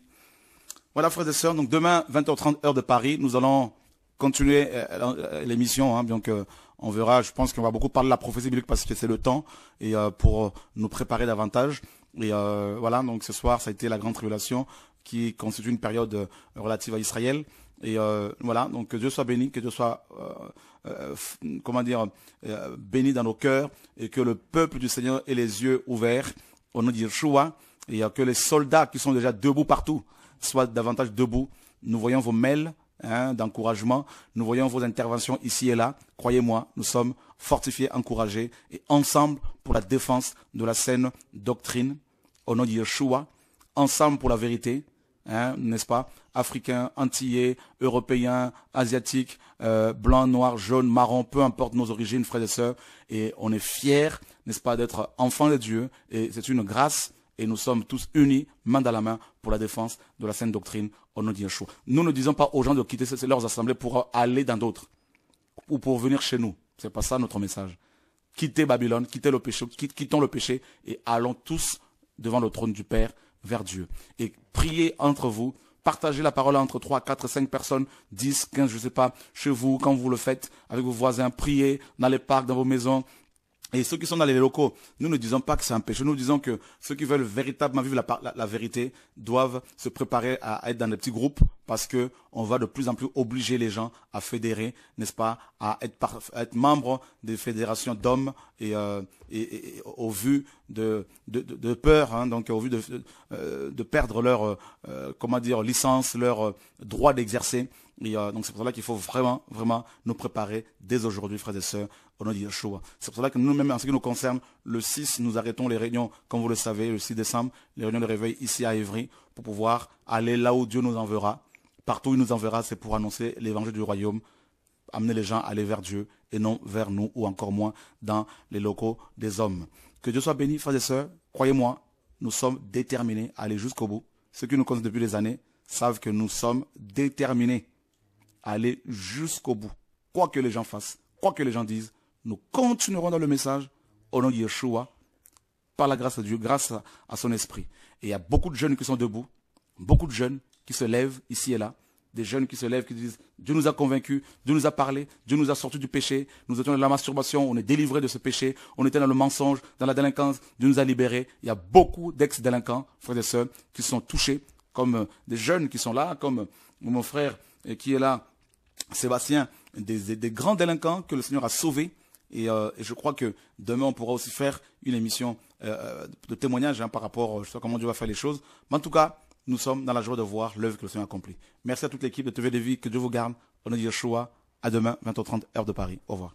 Voilà, frères et sœurs. Donc demain, 20h30 heure de Paris, nous allons continuer euh, euh, l'émission. Hein, donc euh, on verra. Je pense qu'on va beaucoup parler de la prophétie biblique parce que c'est le temps et pour nous préparer davantage. Et voilà. Donc ce soir, ça a été la grande révélation qui constitue une période relative à Israël. Et voilà. Donc que Dieu soit béni, que Dieu soit comment dire béni dans nos cœurs et que le peuple du Seigneur ait les yeux ouverts au nom de Yeshua. Il n'y a que les soldats qui sont déjà debout partout, soient davantage debout. Nous voyons vos mails hein, d'encouragement, nous voyons vos interventions ici et là. Croyez-moi, nous sommes fortifiés, encouragés et ensemble pour la défense de la saine doctrine au nom de Yeshua, ensemble pour la vérité, hein, n'est-ce pas Africains, antillais, européens, asiatiques, euh, blancs, noirs, jaunes, marrons, peu importe nos origines, frères et sœurs. Et on est fiers, n'est-ce pas, d'être enfants de Dieu. Et c'est une grâce et nous sommes tous unis, main dans la main, pour la défense de la sainte doctrine au nom de chaud. Nous ne disons pas aux gens de quitter leurs assemblées pour aller dans d'autres ou pour venir chez nous. Ce n'est pas ça notre message. Quittez Babylone, quittez le péché, quittons le péché et allons tous devant le trône du Père vers Dieu. Et priez entre vous, partagez la parole entre 3, 4, 5 personnes, 10, 15, je ne sais pas, chez vous, quand vous le faites, avec vos voisins, priez dans les parcs, dans vos maisons, et ceux qui sont dans les locaux, nous ne disons pas que c'est un péché, nous disons que ceux qui veulent véritablement vivre la, vérité doivent se préparer à, être dans des petits groupes parce que on va de plus en plus obliger les gens à fédérer, n'est-ce pas, à être, membres membre des fédérations d'hommes et, euh, au vu de, peur, hein, donc au vu de, euh, perdre leur, euh, comment dire, licence, leur droit d'exercer. Euh, donc c'est pour cela qu'il faut vraiment, vraiment nous préparer dès aujourd'hui, frères et sœurs, au nom de Yeshua. C'est pour cela que nous-mêmes, en ce qui nous concerne, le 6, nous arrêtons les réunions, comme vous le savez, le 6 décembre, les réunions de réveil ici à Évry, pour pouvoir aller là où Dieu nous enverra. Partout où il nous enverra, c'est pour annoncer l'évangile du royaume, amener les gens à aller vers Dieu et non vers nous, ou encore moins dans les locaux des hommes. Que Dieu soit béni, frères et sœurs. Croyez-moi, nous sommes déterminés à aller jusqu'au bout. Ceux qui nous connaissent depuis des années savent que nous sommes déterminés aller jusqu'au bout. Quoi que les gens fassent, quoi que les gens disent, nous continuerons dans le message au nom de Yeshua, par la grâce de Dieu, grâce à, son esprit. Et il y a beaucoup de jeunes qui sont debout, beaucoup de jeunes qui se lèvent ici et là, des jeunes qui se lèvent, qui disent Dieu nous a convaincus, Dieu nous a parlé, Dieu nous a sortis du péché, nous étions dans la masturbation, on est délivrés de ce péché, on était dans le mensonge, dans la délinquance, Dieu nous a libérés. Il y a beaucoup d'ex-délinquants, frères et sœurs, qui sont touchés, comme euh, des jeunes qui sont là, comme euh, mon frère euh, qui est là, Sébastien, des, grands délinquants que le Seigneur a sauvés. Euh, et, je crois que demain, on pourra aussi faire une émission euh, euh, de témoignage hein, par rapport, à comment Dieu va faire les choses. Mais en tout cas, nous sommes dans la joie de voir l'œuvre que le Seigneur accomplit. Merci à toute l'équipe de TV vie, que Dieu vous garde. On dit Yeshua. À demain, 20h30, heure de Paris. Au revoir.